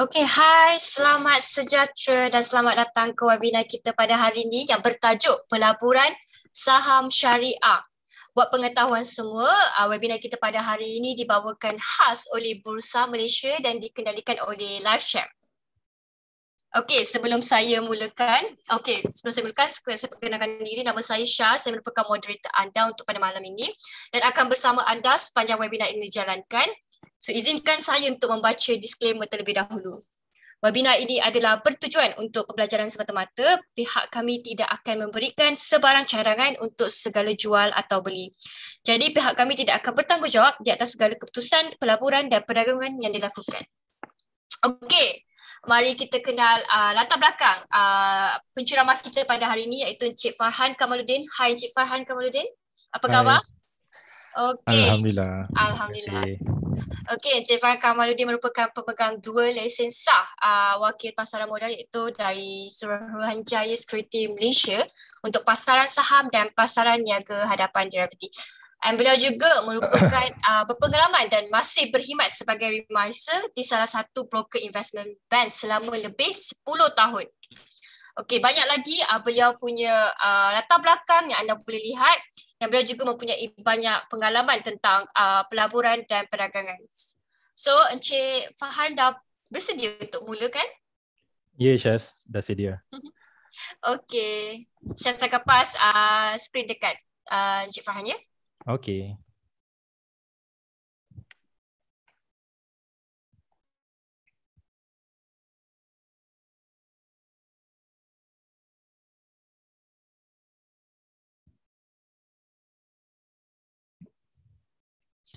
Okay, hai, selamat sejahtera dan selamat datang ke webinar kita pada hari ini yang bertajuk Pelaburan Saham Syariah. Buat pengetahuan semua, ah, webinar kita pada hari ini dibawakan khas oleh Bursa Malaysia dan dikendalikan oleh LiveShare. Okey, sebelum saya mulakan, okey, sebelum saya mulakan, saya perkenalkan diri nama saya Syah, saya merupakan moderator anda untuk pada malam ini dan akan bersama anda sepanjang webinar ini dijalankan. So izinkan saya untuk membaca disclaimer terlebih dahulu. Webinar ini adalah bertujuan untuk pembelajaran semata-mata. Pihak kami tidak akan memberikan sebarang cadangan untuk segala jual atau beli. Jadi pihak kami tidak akan bertanggungjawab di atas segala keputusan, pelaburan dan perdagangan yang dilakukan. Okey, mari kita kenal uh, latar belakang uh, penceramah kita pada hari ini iaitu Encik Farhan Kamaluddin. Hai Encik Farhan Kamaluddin, apa khabar? Hai. Okay. Alhamdulillah. Alhamdulillah. Okey, Encik Farah Kamaluddin merupakan pemegang dua lesen sah uh, wakil pasaran modal iaitu dari Suruhanjaya Sekuriti Malaysia untuk pasaran saham dan pasaran niaga hadapan derivatif. Dan beliau juga merupakan uh, berpengalaman dan masih berkhidmat sebagai remiser di salah satu broker investment bank selama lebih 10 tahun. Okey, banyak lagi uh, beliau punya uh, latar belakang yang anda boleh lihat yang beliau juga mempunyai banyak pengalaman tentang uh, pelaburan dan perdagangan. So Encik Fahan dah bersedia untuk mulakan? Ya yeah, Syaz, dah sedia. Mm-hmm. okay, Syaz akan pas uh, screen dekat uh, Encik Fahan ya. Okay.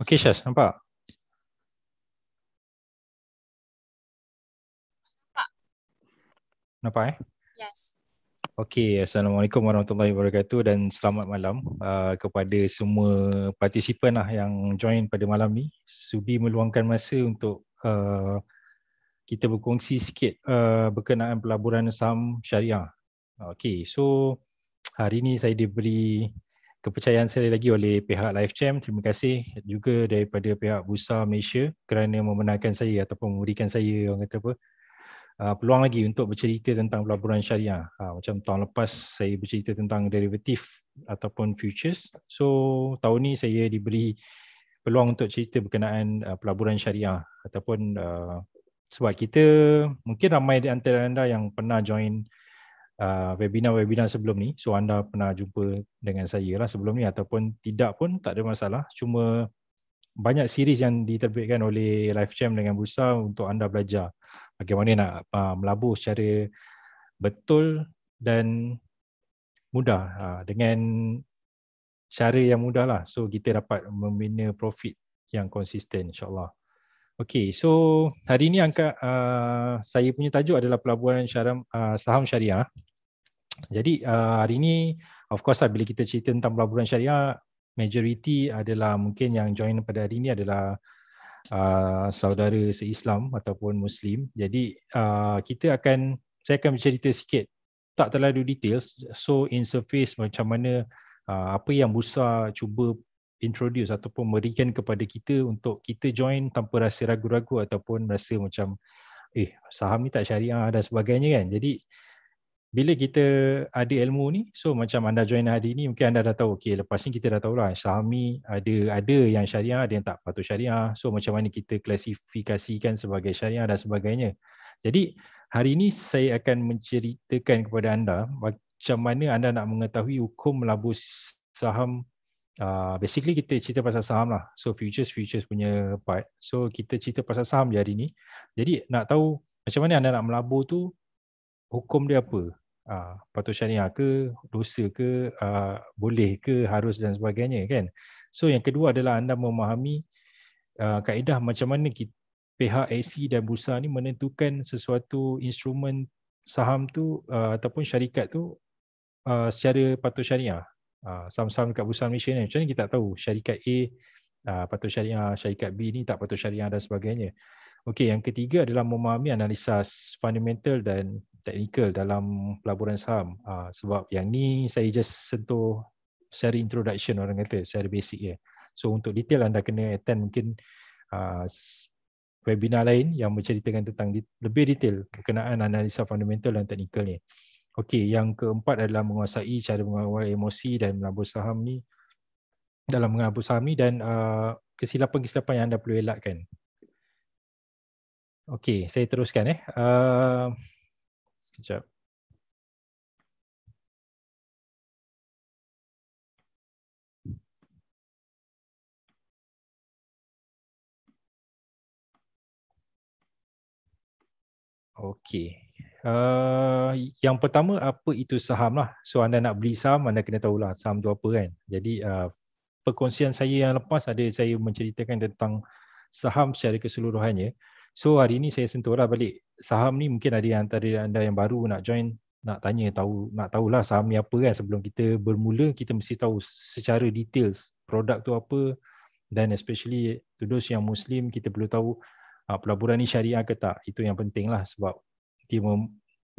Okay, Syaz, nampak? Nampak. Nampak eh? Yes. Okay, Assalamualaikum warahmatullahi wabarakatuh dan selamat malam uh, kepada semua partisipan lah yang join pada malam ni. Sudi meluangkan masa untuk uh, kita berkongsi sikit uh, berkenaan pelaburan saham syariah. Okay, so hari ni saya diberi kepercayaan saya lagi oleh pihak LiveChamp. Terima kasih juga daripada pihak Bursa Malaysia kerana membenarkan saya ataupun memberikan saya orang kata apa uh, peluang lagi untuk bercerita tentang pelaburan syariah. Uh, macam tahun lepas saya bercerita tentang derivatif ataupun futures. So tahun ni saya diberi peluang untuk cerita berkenaan uh, pelaburan syariah ataupun sebab kita mungkin ramai di antara anda yang pernah join uh, webinar-webinar sebelum ni. So anda pernah jumpa dengan saya lah sebelum ni ataupun tidak pun tak ada masalah. Cuma banyak series yang diterbitkan oleh LifeChamp dengan Bursa untuk anda belajar bagaimana nak uh, melabur secara betul dan mudah uh, dengan cara yang mudah lah. So kita dapat membina profit yang konsisten insyaAllah. Okay, so hari ini angka uh, saya punya tajuk adalah pelaburan syaram, uh, saham syariah. Jadi uh, hari ini of course lah, bila kita cerita tentang pelaburan syariah majority adalah mungkin yang join pada hari ini adalah uh, saudara se-Islam ataupun muslim. Jadi uh, kita akan saya akan bercerita sikit tak terlalu details. so in surface macam mana uh, apa yang Musa cuba introduce ataupun merikan kepada kita untuk kita join tanpa rasa ragu-ragu ataupun rasa macam eh saham ni tak syariah dan sebagainya kan. Jadi bila kita ada ilmu ni so macam anda join hari ni mungkin anda dah tahu okay lepas ni kita dah tahu lah saham ni ada ada yang syariah ada yang tak patut syariah so macam mana kita klasifikasikan sebagai syariah dan sebagainya. Jadi hari ni saya akan menceritakan kepada anda macam mana anda nak mengetahui hukum melabur saham uh, basically kita cerita pasal saham lah. So futures futures punya part. So kita cerita pasal saham di hari ni. Jadi nak tahu macam mana anda nak melabur tu hukum dia apa? Uh, patut syariah ke dosa ke uh, boleh ke harus dan sebagainya kan so yang kedua adalah anda memahami uh, kaedah macam mana kita, pihak AC dan bursa ni menentukan sesuatu instrumen saham tu uh, ataupun syarikat tu uh, secara patut syariah Ah, saham-saham dekat Bursa Malaysia ni macam ni kita tak tahu syarikat A ah, patut syariah syarikat B ni tak patut syariah dan sebagainya okey yang ketiga adalah memahami analisa fundamental dan teknikal dalam pelaburan saham ah, sebab yang ni saya just sentuh secara introduction orang kata secara basic ya so untuk detail anda kena attend mungkin webinar lain yang menceritakan tentang lebih detail berkenaan analisa fundamental dan technical ni Okey, yang keempat adalah menguasai cara mengawal emosi dan melabur saham ni dalam mengelabur saham ni dan uh, kesilapan-kesilapan uh, yang anda perlu elakkan. Okey, saya teruskan eh. Uh, sekejap. Okey, Eh, yang pertama apa itu saham lah. So anda nak beli saham anda kena tahu lah saham tu apa kan. Jadi uh, perkongsian saya yang lepas ada saya menceritakan tentang saham secara keseluruhannya. So hari ini saya sentuhlah balik saham ni mungkin ada yang antara anda yang baru nak join nak tanya tahu nak tahulah saham ni apa kan sebelum kita bermula kita mesti tahu secara details produk tu apa dan especially to those yang muslim kita perlu tahu ah, pelaburan ni syariah ke tak itu yang penting lah sebab dia mem,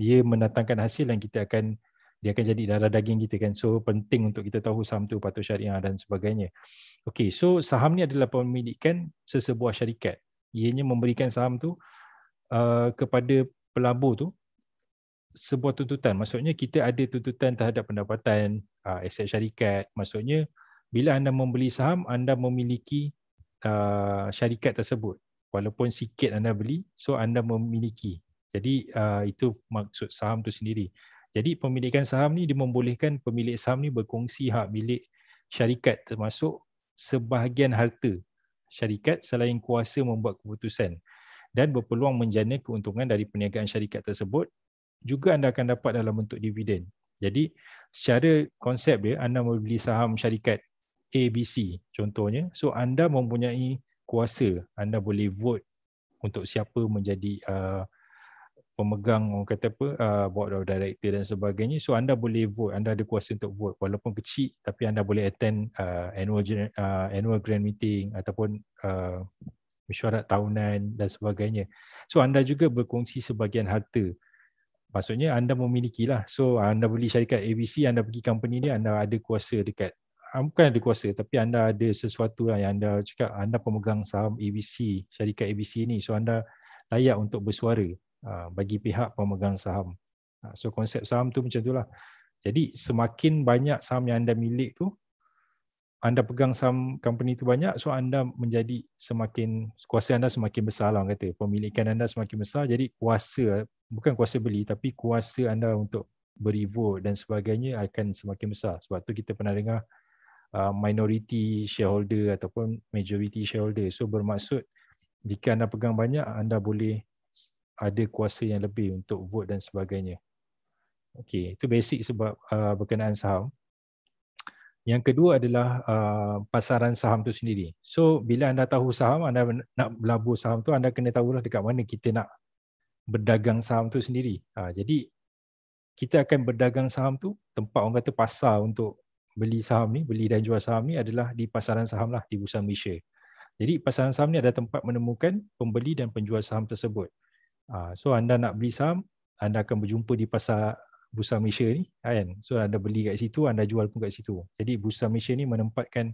dia mendatangkan hasil yang kita akan dia akan jadi darah daging kita kan so penting untuk kita tahu saham tu patut syariah dan sebagainya okey so saham ni adalah pemilikan sesebuah syarikat ianya memberikan saham tu uh, kepada pelabur tu sebuah tuntutan maksudnya kita ada tuntutan terhadap pendapatan uh, aset syarikat maksudnya bila anda membeli saham anda memiliki uh, syarikat tersebut walaupun sikit anda beli so anda memiliki jadi ah, itu maksud saham tu sendiri. Jadi pemilikan saham ni dia membolehkan pemilik saham ni berkongsi hak milik syarikat termasuk sebahagian harta syarikat selain kuasa membuat keputusan dan berpeluang menjana keuntungan dari perniagaan syarikat tersebut juga anda akan dapat dalam bentuk dividen. Jadi secara konsep dia anda membeli saham syarikat ABC contohnya so anda mempunyai kuasa anda boleh vote untuk siapa menjadi uh, pemegang orang kata apa uh, board of director dan sebagainya so anda boleh vote anda ada kuasa untuk vote walaupun kecil tapi anda boleh attend uh, annual uh, annual grand meeting ataupun uh, mesyuarat tahunan dan sebagainya so anda juga berkongsi sebahagian harta maksudnya anda memilikilah. so anda beli syarikat ABC anda pergi company dia anda ada kuasa dekat bukan ada kuasa tapi anda ada sesuatu lah yang anda cakap anda pemegang saham ABC syarikat ABC ni so anda layak untuk bersuara Ah, bagi pihak pemegang saham. Ah, so konsep saham tu macam itulah. Jadi semakin banyak saham yang anda milik tu, anda pegang saham company tu banyak, so anda menjadi semakin, kuasa anda semakin besar lah orang kata. Pemilikan anda semakin besar, jadi kuasa, bukan kuasa beli, tapi kuasa anda untuk beri vote dan sebagainya akan semakin besar. Sebab tu kita pernah dengar ah, minority shareholder ataupun majority shareholder. So bermaksud jika anda pegang banyak, anda boleh ada kuasa yang lebih untuk vote dan sebagainya. Okey, itu basic sebab uh, berkenaan saham. Yang kedua adalah uh, pasaran saham tu sendiri. So bila anda tahu saham, anda nak melabur saham tu, anda kena tahu lah dekat mana kita nak berdagang saham tu sendiri. Ha, jadi kita akan berdagang saham tu, tempat orang kata pasar untuk beli saham ni, beli dan jual saham ni adalah di pasaran saham lah, di Bursa Malaysia. Jadi pasaran saham ni ada tempat menemukan pembeli dan penjual saham tersebut. Ah, so anda nak beli saham, anda akan berjumpa di pasar Bursa Malaysia ni kan. So anda beli kat situ, anda jual pun kat situ. Jadi Bursa Malaysia ni menempatkan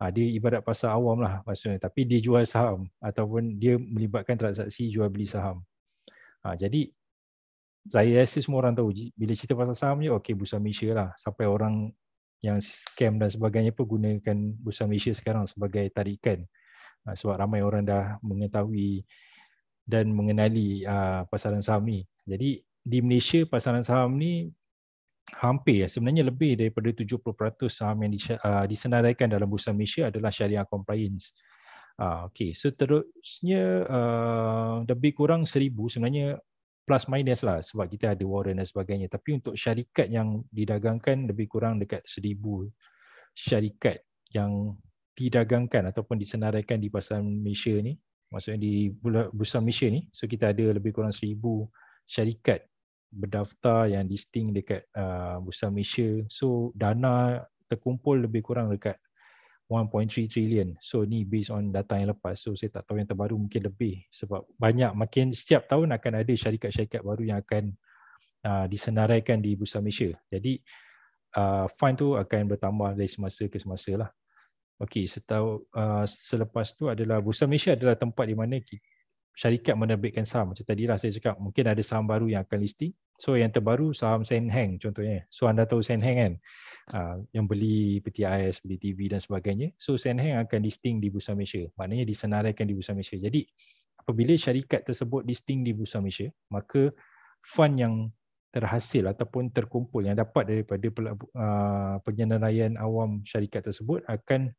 ah, dia ibarat pasar awam lah maksudnya. Tapi dia jual saham ataupun dia melibatkan transaksi jual beli saham. Ah, jadi saya rasa semua orang tahu bila cerita pasal saham ni, okey Bursa Malaysia lah. Sampai orang yang scam dan sebagainya pun gunakan Bursa Malaysia sekarang sebagai tarikan. sebab ramai orang dah mengetahui dan mengenali uh, pasaran saham ni. Jadi di Malaysia pasaran saham ni hampir sebenarnya lebih daripada 70% saham yang uh, disenaraikan dalam bursa Malaysia adalah syariah compliance. Uh, ah, okay. seterusnya so, uh, lebih kurang 1000 sebenarnya plus minus lah sebab kita ada warren dan sebagainya tapi untuk syarikat yang didagangkan lebih kurang dekat 1000 syarikat yang didagangkan ataupun disenaraikan di pasaran Malaysia ni maksudnya di Bursa Malaysia ni so kita ada lebih kurang seribu syarikat berdaftar yang listing dekat uh, Bursa Malaysia so dana terkumpul lebih kurang dekat 1.3 trillion so ni based on data yang lepas so saya tak tahu yang terbaru mungkin lebih sebab banyak makin setiap tahun akan ada syarikat-syarikat baru yang akan uh, disenaraikan di Bursa Malaysia jadi uh, fund tu akan bertambah dari semasa ke semasa lah Okey, setahu uh, selepas tu adalah Bursa Malaysia adalah tempat di mana kita, syarikat menerbitkan saham. Macam tadi lah saya cakap, mungkin ada saham baru yang akan listing. So yang terbaru saham Senheng contohnya. So anda tahu Senheng kan? Uh, yang beli PTIS, beli TV dan sebagainya. So Senheng akan listing di Bursa Malaysia. Maknanya disenaraikan di Bursa Malaysia. Jadi apabila syarikat tersebut listing di Bursa Malaysia, maka fund yang terhasil ataupun terkumpul yang dapat daripada uh, ah, penyenaraian awam syarikat tersebut akan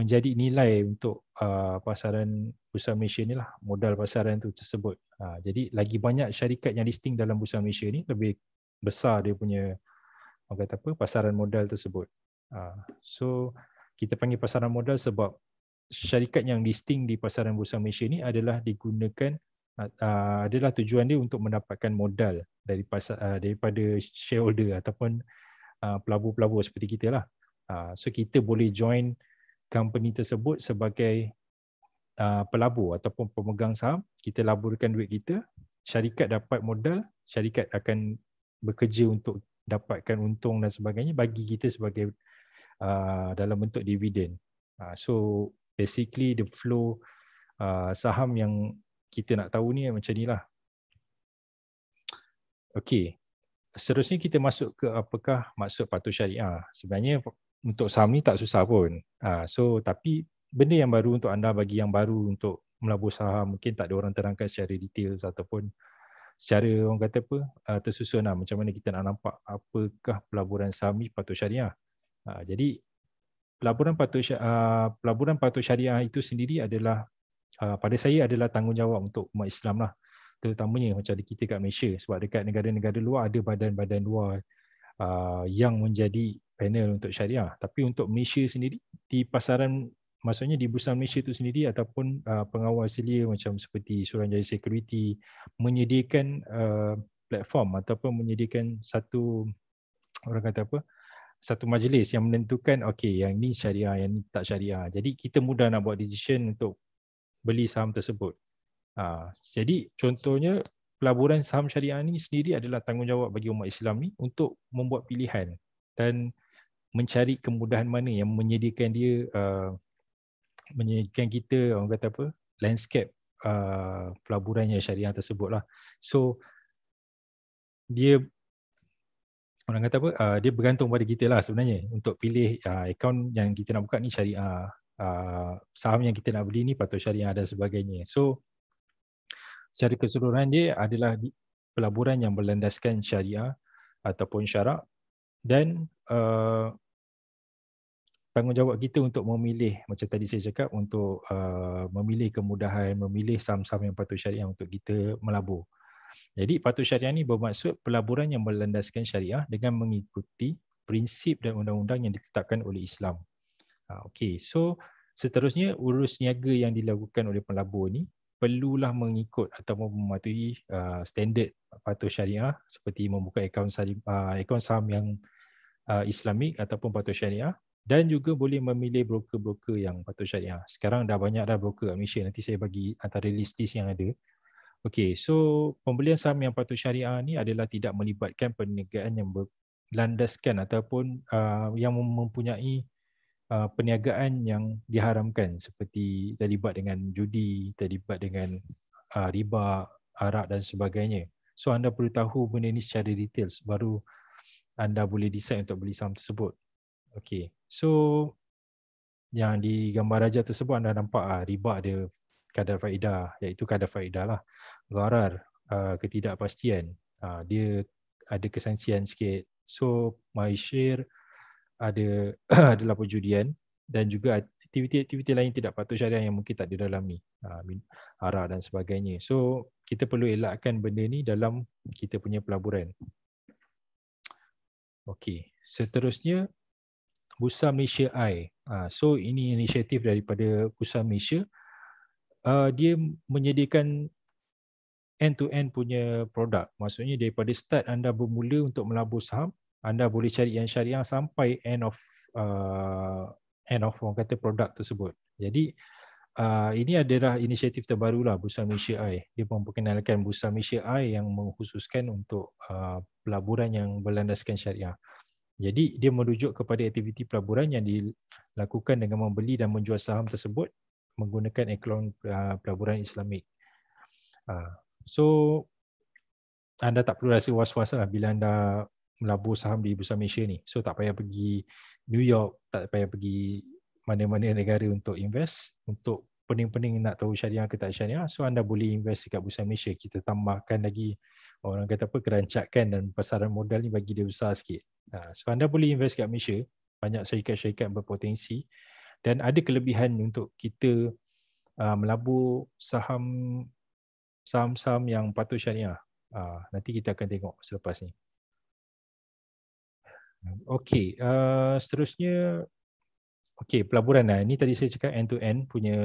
menjadi nilai untuk uh, pasaran Bursa Malaysia ni lah modal pasaran tu tersebut. Uh, jadi lagi banyak syarikat yang listing dalam Bursa Malaysia ni lebih besar dia punya orang kata apa pasaran modal tersebut. Uh, so kita panggil pasaran modal sebab syarikat yang listing di pasaran Bursa Malaysia ni adalah digunakan adalah tujuan dia untuk mendapatkan modal dari pasar daripada shareholder ataupun pelabur-pelabur seperti kita lah. so kita boleh join company tersebut sebagai uh, pelabur ataupun pemegang saham, kita laburkan duit kita, syarikat dapat modal, syarikat akan bekerja untuk dapatkan untung dan sebagainya bagi kita sebagai uh, dalam bentuk dividen. Uh, so basically the flow uh, saham yang kita nak tahu ni macam ni lah. Okay, seterusnya kita masuk ke apakah maksud patuh syariah. Sebenarnya untuk saham ni tak susah pun. Uh, so tapi benda yang baru untuk anda bagi yang baru untuk melabur saham mungkin tak ada orang terangkan secara detail ataupun secara orang kata apa uh, tersusun lah macam mana kita nak nampak apakah pelaburan saham ni patut syariah. Uh, jadi pelaburan patut uh, pelaburan patut syariah itu sendiri adalah uh, pada saya adalah tanggungjawab untuk umat Islam lah terutamanya macam ada kita kat Malaysia sebab dekat negara-negara luar ada badan-badan luar uh, yang menjadi panel untuk syariah tapi untuk Malaysia sendiri di pasaran maksudnya di bursa Malaysia itu sendiri ataupun uh, pengawal selia macam seperti Suruhanjaya Security menyediakan uh, platform ataupun menyediakan satu orang kata apa satu majlis yang menentukan okey yang ni syariah yang ni tak syariah jadi kita mudah nak buat decision untuk beli saham tersebut uh, jadi contohnya pelaburan saham syariah ni sendiri adalah tanggungjawab bagi umat Islam ni untuk membuat pilihan dan mencari kemudahan mana yang menyediakan dia uh, menyediakan kita orang kata apa landscape uh, pelaburan yang syariah tersebut lah. So dia orang kata apa uh, dia bergantung pada kita lah sebenarnya untuk pilih uh, akaun yang kita nak buka ni syariah uh, uh, saham yang kita nak beli ni patut syariah dan sebagainya. So secara keseluruhan dia adalah pelaburan yang berlandaskan syariah ataupun syarak dan uh, tanggungjawab kita untuk memilih macam tadi saya cakap untuk uh, memilih kemudahan memilih saham-saham yang patut syariah untuk kita melabur. Jadi patut syariah ni bermaksud pelaburan yang berlandaskan syariah dengan mengikuti prinsip dan undang-undang yang ditetapkan oleh Islam. Uh, ah, okay, so seterusnya urus niaga yang dilakukan oleh pelabur ni perlulah mengikut atau mematuhi uh, standard patuh syariah seperti membuka akaun uh, akaun saham yang uh, islamik ataupun patuh syariah dan juga boleh memilih broker-broker yang patuh syariah. Sekarang dah banyak dah broker kat Malaysia. Nanti saya bagi antara list-list yang ada. Okey, so pembelian saham yang patuh syariah ni adalah tidak melibatkan perniagaan yang berlandaskan ataupun uh, yang mempunyai uh, perniagaan yang diharamkan seperti terlibat dengan judi, terlibat dengan uh, riba, arak dan sebagainya. So anda perlu tahu benda ini secara details baru anda boleh decide untuk beli saham tersebut. Okay. So yang di gambar raja tersebut anda nampak uh, riba ada kadar faedah iaitu kadar faedah lah. Garar uh, ketidakpastian. Uh, dia ada kesensian sikit. So, my share ada adalah perjudian dan juga aktiviti-aktiviti lain tidak patut syariah yang mungkin tak didalami uh, ha, arah dan sebagainya. So kita perlu elakkan benda ni dalam kita punya pelaburan. Okey, seterusnya Bursa Malaysia I. Ha, so ini inisiatif daripada Bursa Malaysia. Ha, dia menyediakan end to end punya produk. Maksudnya daripada start anda bermula untuk melabur saham anda boleh cari yang syariah sampai end of uh, end of orang kata produk tersebut. Jadi uh, ini adalah inisiatif terbarulah Bursa Malaysia AI. Dia memperkenalkan Bursa Malaysia AI yang mengkhususkan untuk uh, pelaburan yang berlandaskan syariah. Jadi dia merujuk kepada aktiviti pelaburan yang dilakukan dengan membeli dan menjual saham tersebut menggunakan akaun uh, pelaburan Islamik. Uh, so anda tak perlu rasa was waslah bila anda melabur saham di Bursa Malaysia ni. So tak payah pergi New York, tak payah pergi mana-mana negara untuk invest. Untuk pening-pening nak tahu syariah ke tak syariah, so anda boleh invest dekat Bursa Malaysia. Kita tambahkan lagi orang kata apa, kerancakan dan pasaran modal ni bagi dia besar sikit. Ha, so anda boleh invest dekat Malaysia. Banyak syarikat-syarikat berpotensi dan ada kelebihan untuk kita ha, melabur saham saham-saham yang patut syariah. Uh, nanti kita akan tengok selepas ni. Okey, uh, seterusnya okey pelaburan lah. Ini tadi saya cakap end to end punya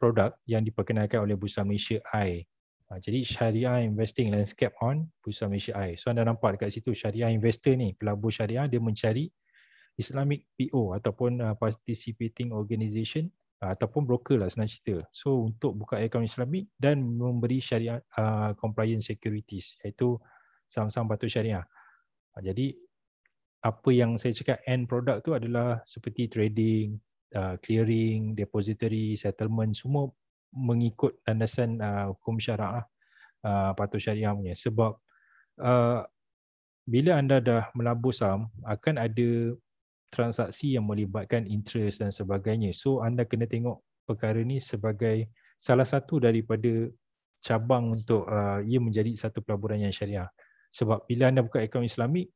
produk yang diperkenalkan oleh Bursa Malaysia I. Uh, ah, jadi Syariah Investing Landscape on Bursa Malaysia I. So anda nampak dekat situ Syariah Investor ni, pelabur syariah dia mencari Islamic PO ataupun uh, participating organisation uh, ataupun broker lah senang cerita. So untuk buka akaun Islamic dan memberi syariah uh, compliance securities iaitu saham-saham patut syariah. Ah, jadi apa yang saya cakap end product tu adalah seperti trading, uh, clearing, depository, settlement semua mengikut landasan uh, hukum syarak uh, patuh syariah punya. Sebab uh, bila anda dah melabur saham, akan ada transaksi yang melibatkan interest dan sebagainya. So anda kena tengok perkara ni sebagai salah satu daripada cabang untuk uh, ia menjadi satu pelaburan yang syariah. Sebab bila anda buka akaun Islamik,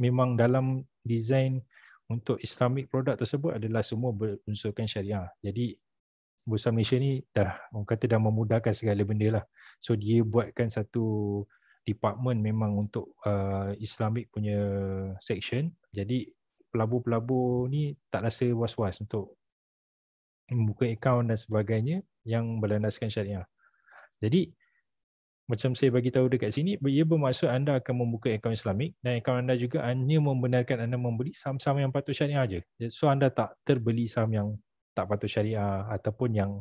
memang dalam design untuk Islamic produk tersebut adalah semua berunsurkan syariah. Jadi Bursa Malaysia ni dah orang kata dah memudahkan segala benda lah. So dia buatkan satu department memang untuk uh, Islamic punya section. Jadi pelabur-pelabur ni tak rasa was-was untuk membuka akaun dan sebagainya yang berlandaskan syariah. Jadi macam saya bagi tahu dekat sini ia bermaksud anda akan membuka akaun Islamik dan akaun anda juga hanya membenarkan anda membeli saham-saham yang patut syariah aja. So anda tak terbeli saham yang tak patut syariah ataupun yang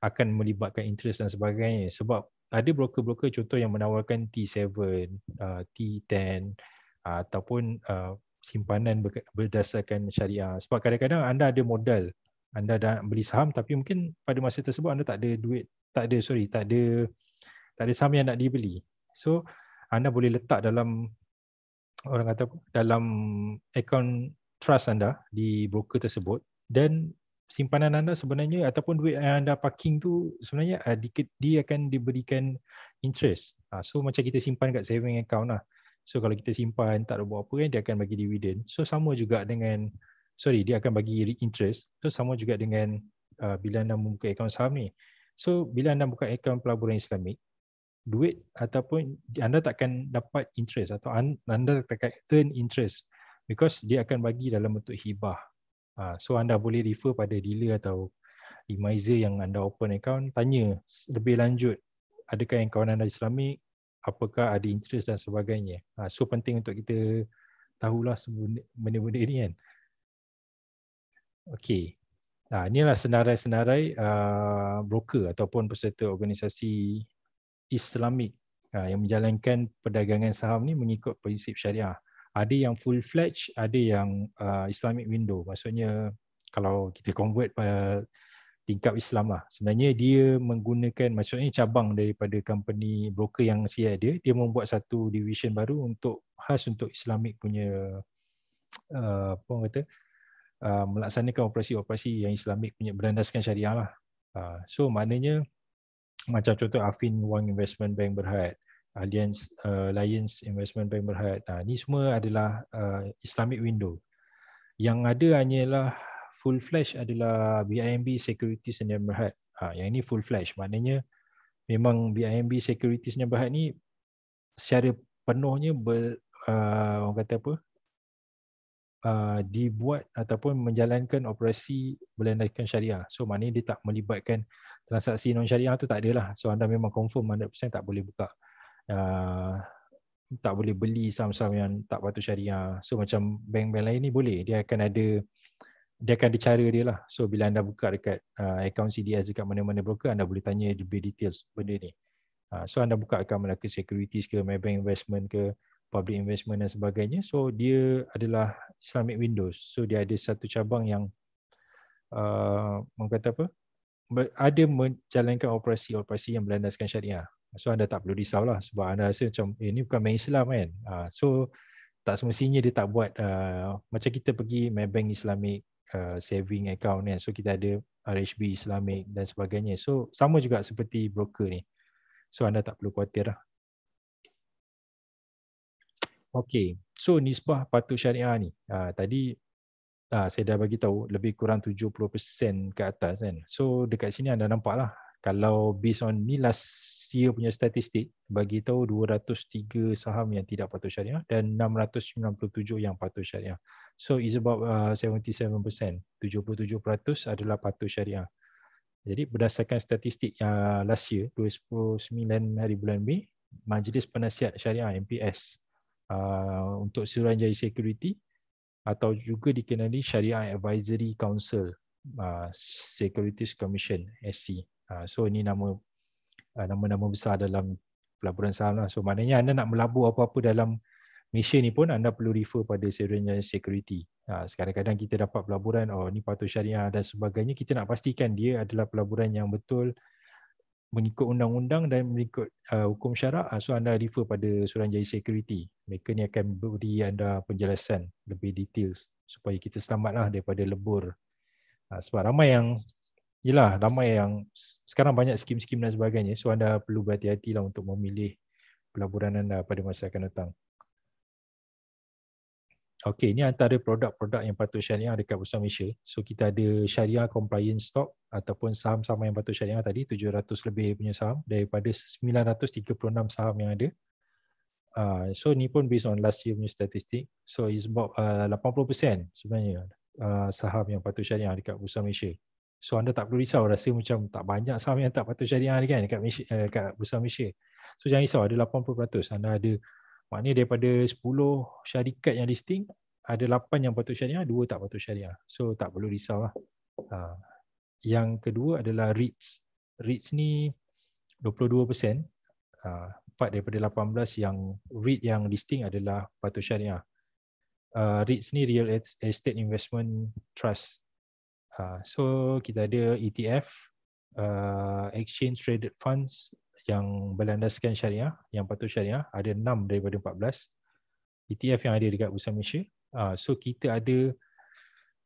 akan melibatkan interest dan sebagainya sebab ada broker-broker contoh yang menawarkan T7, uh, T10 uh, ataupun uh, simpanan berdasarkan syariah sebab kadang-kadang anda ada modal anda dah beli saham tapi mungkin pada masa tersebut anda tak ada duit tak ada sorry tak ada tak ada saham yang nak dibeli. So anda boleh letak dalam orang kata dalam account trust anda di broker tersebut dan simpanan anda sebenarnya ataupun duit yang anda parking tu sebenarnya ah, dia akan diberikan interest. Ah, so macam kita simpan kat saving account lah. So kalau kita simpan tak ada buat apa kan dia akan bagi dividen, So sama juga dengan sorry dia akan bagi interest. So sama juga dengan uh, bila anda membuka account saham ni. So bila anda buka account pelaburan Islamik duit ataupun anda takkan dapat interest atau anda takkan earn interest because dia akan bagi dalam bentuk hibah. Ha, so anda boleh refer pada dealer atau advisor yang anda open account tanya lebih lanjut adakah yang kawan anda islamik apakah ada interest dan sebagainya. Ha, so penting untuk kita tahulah benda-benda ini kan. Okay. Nah, ha, inilah senarai-senarai uh, broker ataupun peserta organisasi Islamik ha, yang menjalankan perdagangan saham ni mengikut prinsip syariah. Ada yang full fledged, ada yang uh, Islamic window. Maksudnya kalau kita convert pada uh, tingkap Islam lah. Sebenarnya dia menggunakan maksudnya cabang daripada company broker yang saya ada, dia membuat satu division baru untuk khas untuk Islamic punya uh, apa orang kata melaksanakan operasi-operasi yang Islamic punya berlandaskan syariah lah. so maknanya macam contoh Afin Wang Investment Bank Berhad, Alliance uh, Alliance Investment Bank Berhad. Nah, ha, ni semua adalah uh, Islamic window. Yang ada hanyalah full flash adalah BIMB Securities Negara Berhad. Uh, yang ini full flash maknanya memang BIMB Securities Negara Berhad ni secara penuhnya ber, uh, orang kata apa? Uh, Uh, dibuat ataupun menjalankan operasi berlandaskan syariah. So maknanya dia tak melibatkan transaksi non syariah tu tak adalah. So anda memang confirm 100% tak boleh buka uh, tak boleh beli saham-saham yang tak patut syariah. So macam bank-bank lain ni boleh. Dia akan ada dia akan ada cara dia lah. So bila anda buka dekat uh, account CDS dekat mana-mana broker anda boleh tanya lebih details benda ni. Uh, so anda buka account Melaka Securities ke Maybank Investment ke public investment dan sebagainya. So dia adalah Islamic Windows. So dia ada satu cabang yang uh, kata apa? ada menjalankan operasi-operasi yang berlandaskan syariah. So anda tak perlu risau lah sebab anda rasa macam eh, ini bukan main Islam kan. Uh, so tak semestinya dia tak buat uh, macam kita pergi main bank Islamic uh, saving account kan. So kita ada RHB Islamic dan sebagainya. So sama juga seperti broker ni. So anda tak perlu khawatir lah. Okey. So nisbah patuh syariah ni. Uh, tadi uh, saya dah bagi tahu lebih kurang 70% ke atas kan. So dekat sini anda nampak lah. Kalau based on ni last year punya statistik bagi tahu 203 saham yang tidak patuh syariah dan 697 yang patuh syariah. So is about uh, 77%. 77% adalah patuh syariah. Jadi berdasarkan statistik uh, last year 29 hari bulan Mei Majlis Penasihat Syariah MPS Uh, untuk Suruhanjaya Security atau juga dikenali Syariah Advisory Council uh, Securities Commission SC. Uh, so ini nama uh, nama-nama besar dalam pelaburan saham. Lah. So maknanya anda nak melabur apa-apa dalam Malaysia ni pun anda perlu refer pada Suruhanjaya Security. Uh, sekarang kadang kita dapat pelaburan oh ni patut syariah dan sebagainya kita nak pastikan dia adalah pelaburan yang betul mengikut undang-undang dan mengikut uh, hukum syarak uh, so anda refer pada Suruhanjaya Security mereka ni akan beri anda penjelasan lebih detail supaya kita selamatlah daripada lebur uh, sebab ramai yang yalah ramai yang sekarang banyak skim-skim dan sebagainya so anda perlu berhati-hatilah untuk memilih pelaburan anda pada masa akan datang Okay, ini antara produk-produk yang patut syariah dekat Bursa Malaysia. So kita ada syariah compliance stock ataupun saham-saham yang patut syariah tadi, 700 lebih punya saham daripada 936 saham yang ada. Uh, so ni pun based on last year punya statistik. So is about ah, uh, 80% sebenarnya uh, saham yang patut syariah dekat Bursa Malaysia. So anda tak perlu risau rasa macam tak banyak saham yang tak patut syariah kan dekat, Malaysia, uh, dekat Bursa Malaysia. So jangan risau ada 80% anda ada Maknanya daripada 10 syarikat yang listing ada 8 yang patut syariah, 2 tak patut syariah. So tak perlu risau lah. Ha. Yang kedua adalah REITs. REITs ni 22%. Ha. daripada 18 yang REIT yang listing adalah patut syariah. Uh, REITs ni Real Estate Investment Trust. Uh, so kita ada ETF, uh, ha, Exchange Traded Funds, yang berlandaskan syariah, yang patut syariah, ada 6 daripada 14 ETF yang ada dekat Bursa Malaysia. Uh, so kita ada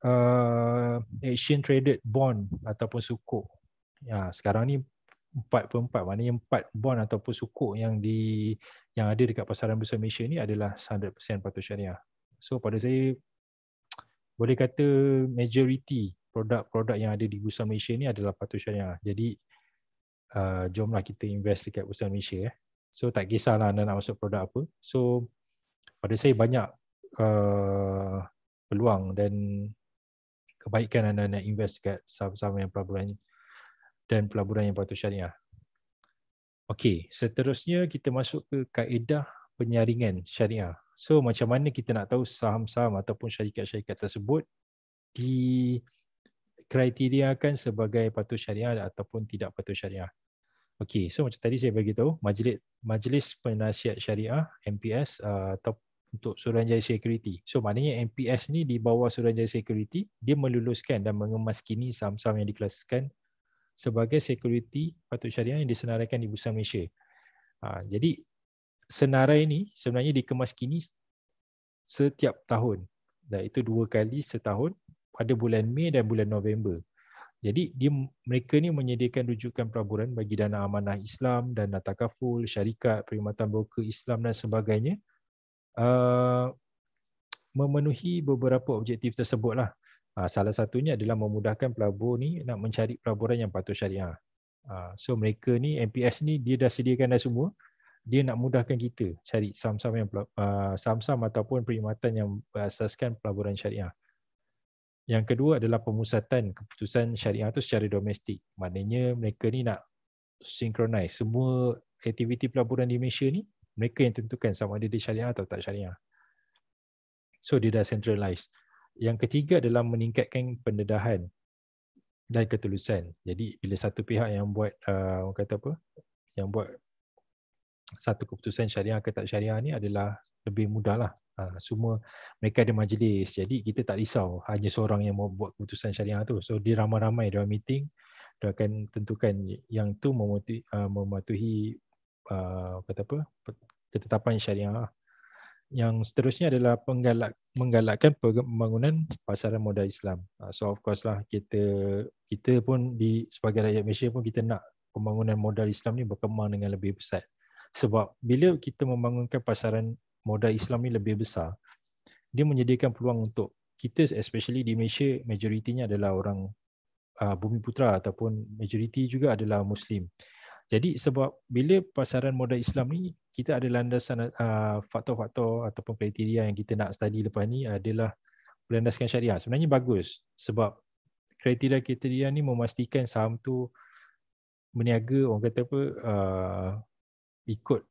uh, ah, action traded bond ataupun sukuk. Ya, uh, sekarang ni 4 per 4, maknanya 4 bond ataupun sukuk yang di yang ada dekat pasaran Bursa Malaysia ni adalah 100% patut syariah. So pada saya boleh kata majority produk-produk yang ada di Bursa Malaysia ni adalah patut syariah. Jadi uh, jomlah kita invest dekat perusahaan Malaysia eh. So tak kisahlah anda nak masuk produk apa. So pada saya banyak uh, peluang dan kebaikan anda nak invest dekat saham-saham yang pelaburan dan pelaburan yang patut syariah. Okey, seterusnya kita masuk ke kaedah penyaringan syariah. So macam mana kita nak tahu saham-saham ataupun syarikat-syarikat tersebut di Kriteria kan sebagai patuh syariah ataupun tidak patuh syariah. Okey, so macam tadi saya bagi tahu majlis majlis penasihat syariah MPS uh, atau uh, untuk Suruhanjaya Security. So maknanya MPS ni di bawah Suruhanjaya Security, dia meluluskan dan mengemaskini saham-saham yang diklasikan sebagai security patuh syariah yang disenaraikan di Bursa Malaysia. Uh, jadi senarai ini sebenarnya dikemaskini setiap tahun. Dan itu dua kali setahun pada bulan Mei dan bulan November. Jadi dia, mereka ni menyediakan rujukan pelaburan bagi dana amanah Islam, dana takaful, syarikat, perkhidmatan broker Islam dan sebagainya uh, memenuhi beberapa objektif tersebut lah. Uh, salah satunya adalah memudahkan pelabur ni nak mencari pelaburan yang patut syariah. Uh, so mereka ni, MPS ni dia dah sediakan dah semua dia nak mudahkan kita cari sam-sam yang uh, sam saham ataupun perkhidmatan yang berasaskan pelaburan syariah. Yang kedua adalah pemusatan keputusan syariah itu secara domestik. Maknanya mereka ni nak synchronize semua aktiviti pelaburan di Malaysia ni mereka yang tentukan sama ada dia syariah atau tak syariah. So dia dah centralized. Yang ketiga adalah meningkatkan pendedahan dan ketulusan. Jadi bila satu pihak yang buat uh, orang kata apa? Yang buat satu keputusan syariah ke tak syariah ni adalah lebih mudahlah. Ah, semua mereka ada majlis jadi kita tak risau hanya seorang yang mau buat keputusan syariah tu so dia ramai-ramai dalam meeting dia akan tentukan yang tu mematuhi, uh, kata apa ketetapan syariah yang seterusnya adalah penggalak, menggalakkan pembangunan pasaran modal Islam. So of course lah kita kita pun di sebagai rakyat Malaysia pun kita nak pembangunan modal Islam ni berkembang dengan lebih besar. Sebab bila kita membangunkan pasaran modal Islam ni lebih besar dia menyediakan peluang untuk kita especially di Malaysia majoritinya adalah orang uh, bumi putra ataupun majoriti juga adalah muslim jadi sebab bila pasaran modal Islam ni kita ada landasan uh, faktor-faktor ataupun kriteria yang kita nak study lepas ni adalah berlandaskan syariah sebenarnya bagus sebab kriteria-kriteria ni memastikan saham tu meniaga orang kata apa uh, ikut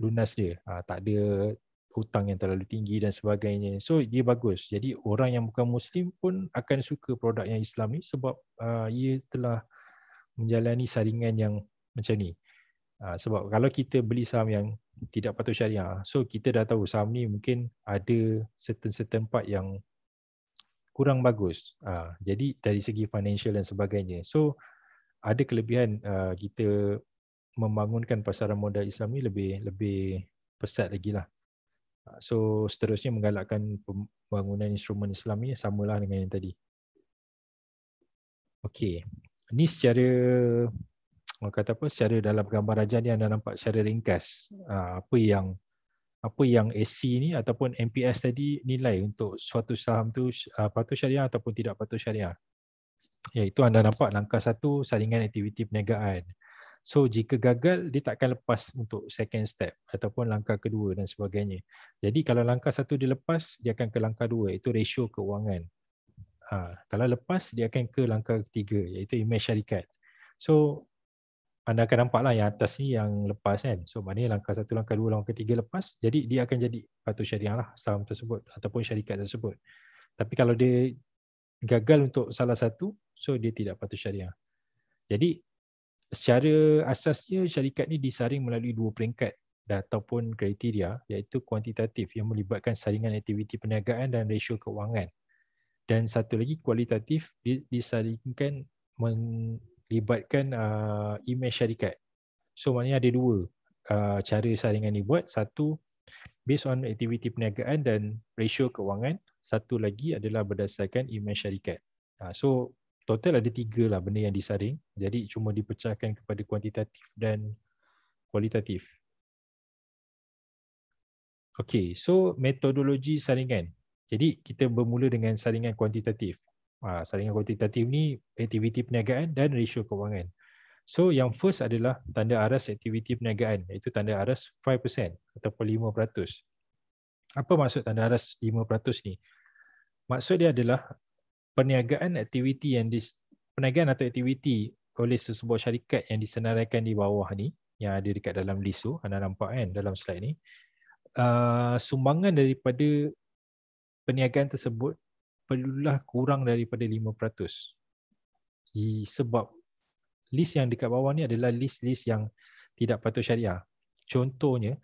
lunas dia uh, tak ada hutang yang terlalu tinggi dan sebagainya. So dia bagus. Jadi orang yang bukan muslim pun akan suka produk yang Islam ni sebab uh, ia telah menjalani saringan yang macam ni. Uh, sebab kalau kita beli saham yang tidak patut syariah, so kita dah tahu saham ni mungkin ada certain-certain part yang kurang bagus. Uh, jadi dari segi financial dan sebagainya. So ada kelebihan uh, kita membangunkan pasaran modal Islam ni lebih lebih pesat lagi lah. Ha, so seterusnya menggalakkan pembangunan instrumen Islam ni samalah dengan yang tadi. Okey. Ini secara kata apa secara dalam gambar rajah ni anda nampak secara ringkas ha, apa yang apa yang AC ni ataupun MPS tadi nilai untuk suatu saham tu ha, patut syariah ataupun tidak patut syariah. Ya itu anda nampak langkah satu saringan aktiviti perniagaan. So jika gagal dia takkan lepas untuk second step ataupun langkah kedua dan sebagainya. Jadi kalau langkah satu dia lepas dia akan ke langkah dua iaitu ratio keuangan. Ha, kalau lepas dia akan ke langkah ketiga iaitu imej syarikat. So anda akan nampak lah yang atas ni yang lepas kan. So maknanya langkah satu, langkah dua, langkah ketiga lepas. Jadi dia akan jadi patut syariah lah saham tersebut ataupun syarikat tersebut. Tapi kalau dia gagal untuk salah satu, so dia tidak patut syariah. Jadi secara asasnya syarikat ni disaring melalui dua peringkat ataupun kriteria iaitu kuantitatif yang melibatkan saringan aktiviti perniagaan dan rasio keuangan dan satu lagi kualitatif disaringkan melibatkan uh, imej syarikat so maknanya ada dua uh, cara saringan ni buat satu based on aktiviti perniagaan dan rasio keuangan satu lagi adalah berdasarkan imej syarikat uh, so total ada tiga lah benda yang disaring. Jadi cuma dipecahkan kepada kuantitatif dan kualitatif. Okay, so metodologi saringan. Jadi kita bermula dengan saringan kuantitatif. Ha, saringan kuantitatif ni aktiviti perniagaan dan ratio kewangan. So yang first adalah tanda aras aktiviti perniagaan iaitu tanda aras 5% ataupun 5%. Apa maksud tanda aras 5% ni? Maksud dia adalah perniagaan aktiviti yang di perniagaan atau aktiviti oleh sesebuah syarikat yang disenaraikan di bawah ni yang ada dekat dalam list tu anda nampak kan dalam slide ni uh, sumbangan daripada perniagaan tersebut perlulah kurang daripada 5% I, sebab list yang dekat bawah ni adalah list-list yang tidak patut syariah contohnya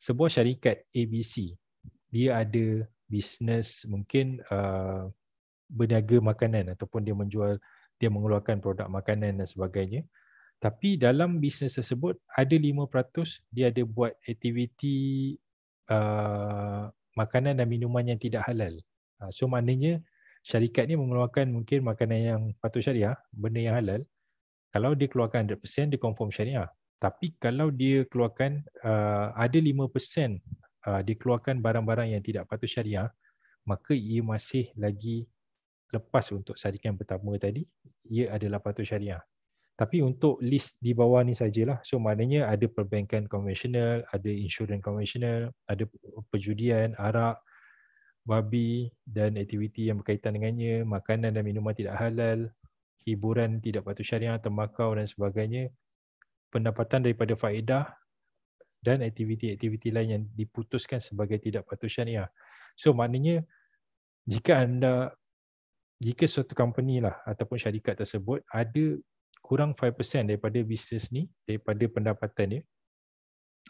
sebuah syarikat ABC dia ada bisnes mungkin uh, berniaga makanan ataupun dia menjual dia mengeluarkan produk makanan dan sebagainya tapi dalam bisnes tersebut ada 5% dia ada buat aktiviti uh, makanan dan minuman yang tidak halal uh, so maknanya syarikat ni mengeluarkan mungkin makanan yang patut syariah benda yang halal kalau dia keluarkan 100% dia confirm syariah tapi kalau dia keluarkan uh, ada 5% uh, dia keluarkan barang-barang yang tidak patut syariah maka ia masih lagi lepas untuk syarikat syarikan pertama tadi ia adalah patut syariah tapi untuk list di bawah ni sajalah so maknanya ada perbankan konvensional ada insurans konvensional ada perjudian arak babi dan aktiviti yang berkaitan dengannya makanan dan minuman tidak halal hiburan tidak patut syariah tembakau dan sebagainya pendapatan daripada faedah dan aktiviti-aktiviti lain yang diputuskan sebagai tidak patut syariah. So maknanya jika anda jika suatu company lah ataupun syarikat tersebut ada kurang 5% daripada bisnes ni daripada pendapatan ni,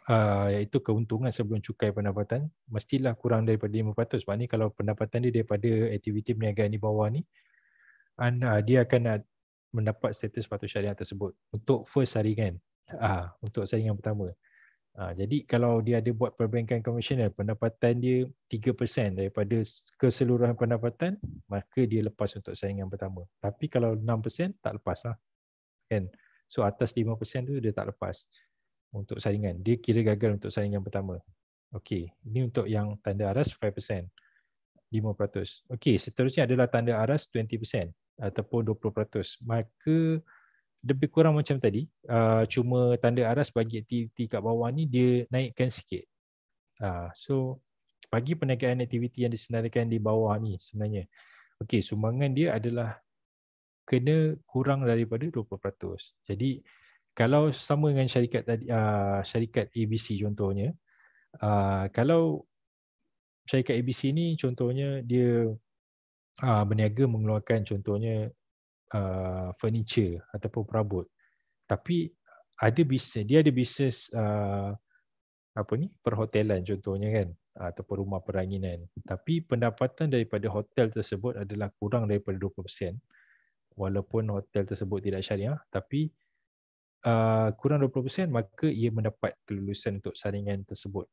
ah, iaitu keuntungan sebelum cukai pendapatan mestilah kurang daripada 5% maknanya kalau pendapatan dia daripada aktiviti perniagaan di bawah ni ah, dia akan mendapat status patut syariah tersebut untuk first saringan ah, untuk saringan pertama Ha, jadi kalau dia ada buat perbankan konvensional, pendapatan dia 3% daripada keseluruhan pendapatan, maka dia lepas untuk saingan pertama. Tapi kalau 6% tak lepas lah. Kan? So atas 5% tu dia tak lepas untuk saingan. Dia kira gagal untuk saingan pertama. Okay, ini untuk yang tanda aras 5%. 5%. Okay, seterusnya adalah tanda aras 20% ataupun 20%. Maka lebih kurang macam tadi uh, cuma tanda aras bagi aktiviti kat bawah ni dia naikkan sikit uh, so bagi penegakan aktiviti yang disenaraikan di bawah ni sebenarnya okey sumbangan dia adalah kena kurang daripada 20% jadi kalau sama dengan syarikat tadi uh, syarikat ABC contohnya uh, kalau syarikat ABC ni contohnya dia uh, berniaga mengeluarkan contohnya uh, furniture ataupun perabot. Tapi ada bisnes, dia ada bisnes uh, apa ni? perhotelan contohnya kan uh, ataupun rumah peranginan. Tapi pendapatan daripada hotel tersebut adalah kurang daripada 20%. Walaupun hotel tersebut tidak syariah tapi uh, kurang 20% maka ia mendapat kelulusan untuk saringan tersebut.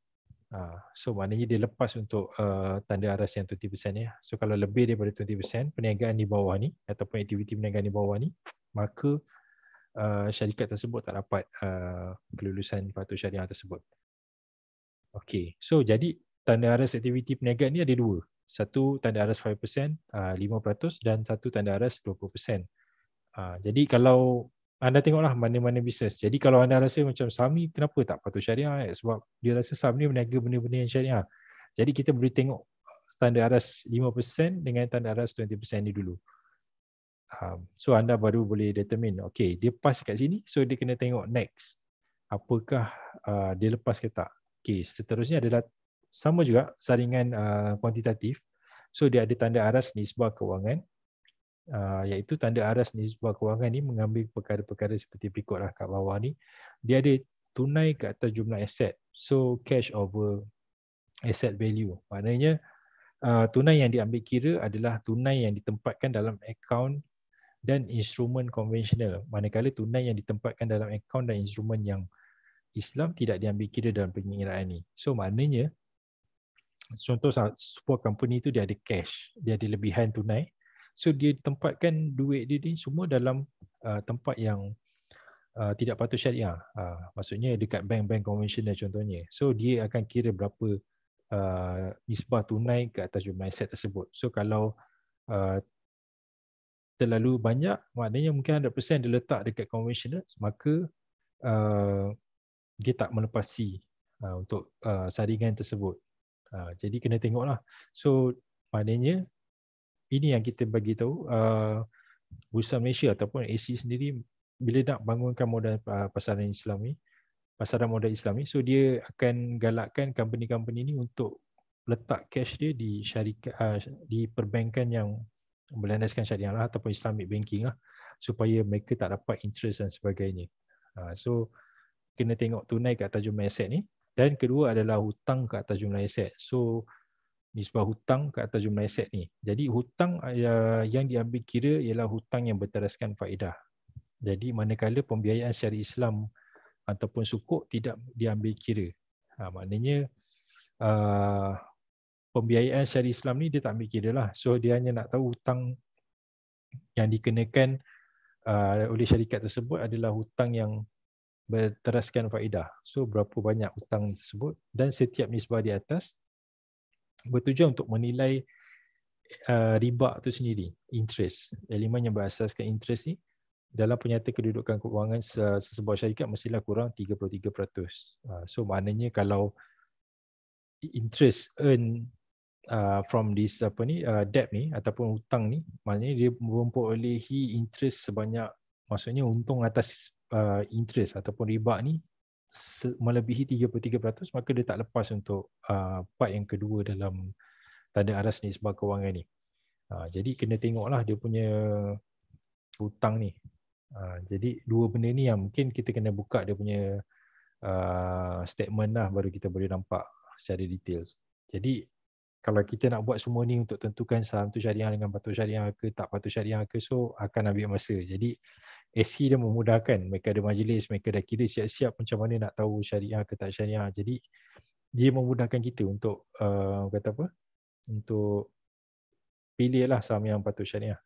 Ah, so maknanya dia lepas untuk uh, tanda aras yang 20% ya. So kalau lebih daripada 20% perniagaan di bawah ni ataupun aktiviti perniagaan di bawah ni maka uh, syarikat tersebut tak dapat uh, kelulusan patut syariah tersebut. Okay, so jadi tanda aras aktiviti perniagaan ni ada dua. Satu tanda aras 5%, uh, 5% dan satu tanda aras 20%. Uh, ah, jadi kalau anda tengoklah mana-mana bisnes. Jadi kalau anda rasa macam saham ni kenapa tak patuh syariah eh? sebab dia rasa saham ni berniaga benda-benda yang syariah. Jadi kita boleh tengok tanda aras 5% dengan tanda aras 20% ni dulu. Um, so anda baru boleh determine okay dia pass kat sini so dia kena tengok next apakah uh, dia lepas ke tak. Okay seterusnya adalah sama juga saringan uh, kuantitatif. Uh, so dia ada tanda aras nisbah kewangan Ah, iaitu tanda aras nisbah kewangan ini mengambil perkara-perkara seperti berikutlah kat bawah ni. Dia ada tunai ke atas jumlah aset. So cash over asset value. Maknanya ah, tunai yang diambil kira adalah tunai yang ditempatkan dalam akaun dan instrumen konvensional. Manakala tunai yang ditempatkan dalam akaun dan instrumen yang Islam tidak diambil kira dalam pengiraan ini. So maknanya contoh sebuah company itu dia ada cash, dia ada lebihan tunai So dia tempatkan duit dia ni semua dalam uh, tempat yang uh, tidak patut syariah. Uh, maksudnya dekat bank-bank konvensional contohnya. So dia akan kira berapa uh, nisbah tunai ke atas jumlah aset tersebut. So kalau uh, terlalu banyak maknanya mungkin 100% dia letak dekat konvensional maka uh, dia tak melepasi uh, untuk uh, saringan tersebut. Uh, jadi kena tengoklah. So maknanya ini yang kita bagi tahu uh, Bursa Malaysia ataupun AC sendiri bila nak bangunkan modal uh, pasaran Islam ni pasaran modal Islam ni so dia akan galakkan company-company ni untuk letak cash dia di syarikat uh, di perbankan yang berlandaskan syariah lah, ataupun Islamic banking lah supaya mereka tak dapat interest dan sebagainya. Uh, so kena tengok tunai kat atas jumlah aset ni dan kedua adalah hutang kat atas jumlah aset. So nisbah hutang ke atas jumlah aset ni. Jadi hutang eh, yang diambil kira ialah hutang yang berteraskan faedah. Jadi manakala pembiayaan syari Islam ataupun sukuk tidak diambil kira. Ha, maknanya uh, pembiayaan syari Islam ni dia tak ambil kira lah. So dia hanya nak tahu hutang yang dikenakan uh, oleh syarikat tersebut adalah hutang yang berteraskan faedah. So berapa banyak hutang tersebut dan setiap nisbah di atas bertujuan untuk menilai uh, riba itu sendiri, interest. Elemen yang berasaskan interest ni dalam penyata kedudukan kewangan sesebuah syarikat mestilah kurang 33%. Uh, so maknanya kalau interest earn uh, from this apa ni debt ni ataupun hutang ni maknanya dia memperolehi interest sebanyak maksudnya untung atas interest ataupun riba ni melebihi 33% maka dia tak lepas untuk uh, part yang kedua dalam tanda aras ni nisbah kewangan ni. Uh, jadi kena tengoklah dia punya hutang ni. Uh, jadi dua benda ni yang mungkin kita kena buka dia punya statement lah baru kita boleh nampak secara details. Jadi kalau kita nak buat semua ni untuk tentukan saham tu syariah dengan patut syariah ke tak patut syariah ke so akan ambil masa. Jadi SC dia memudahkan mereka ada majlis, mereka dah kira siap-siap macam mana nak tahu syariah ke tak syariah. Jadi dia memudahkan kita untuk uh, kata apa? Untuk pilihlah saham yang patut syariah.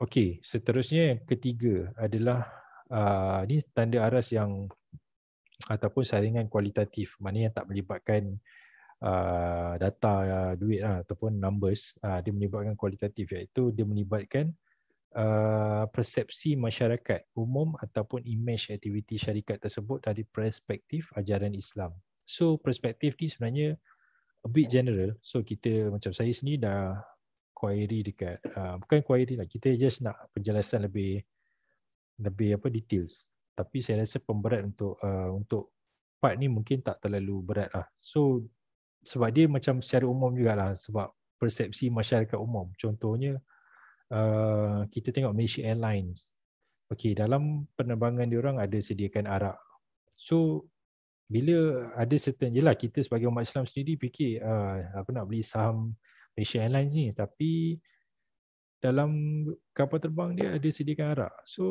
Okey, seterusnya yang ketiga adalah uh, ini tanda aras yang ataupun saringan kualitatif. Maknanya yang tak melibatkan Uh, data uh, duit uh, ataupun numbers uh, dia melibatkan kualitatif iaitu dia melibatkan Uh, persepsi masyarakat umum ataupun image aktiviti syarikat tersebut dari perspektif ajaran Islam. So perspektif ni sebenarnya a bit general. So kita macam saya sendiri dah query dekat uh, bukan query lah kita just nak penjelasan lebih lebih apa details. Tapi saya rasa pemberat untuk uh, untuk part ni mungkin tak terlalu berat lah. So sebab dia macam secara umum juga lah sebab persepsi masyarakat umum. Contohnya uh, kita tengok Malaysia Airlines. Okey, dalam penerbangan dia orang ada sediakan arak. So bila ada certain lah kita sebagai umat Islam sendiri fikir uh, ah, aku nak beli saham Malaysia Airlines ni tapi dalam kapal terbang dia ada sediakan arak. So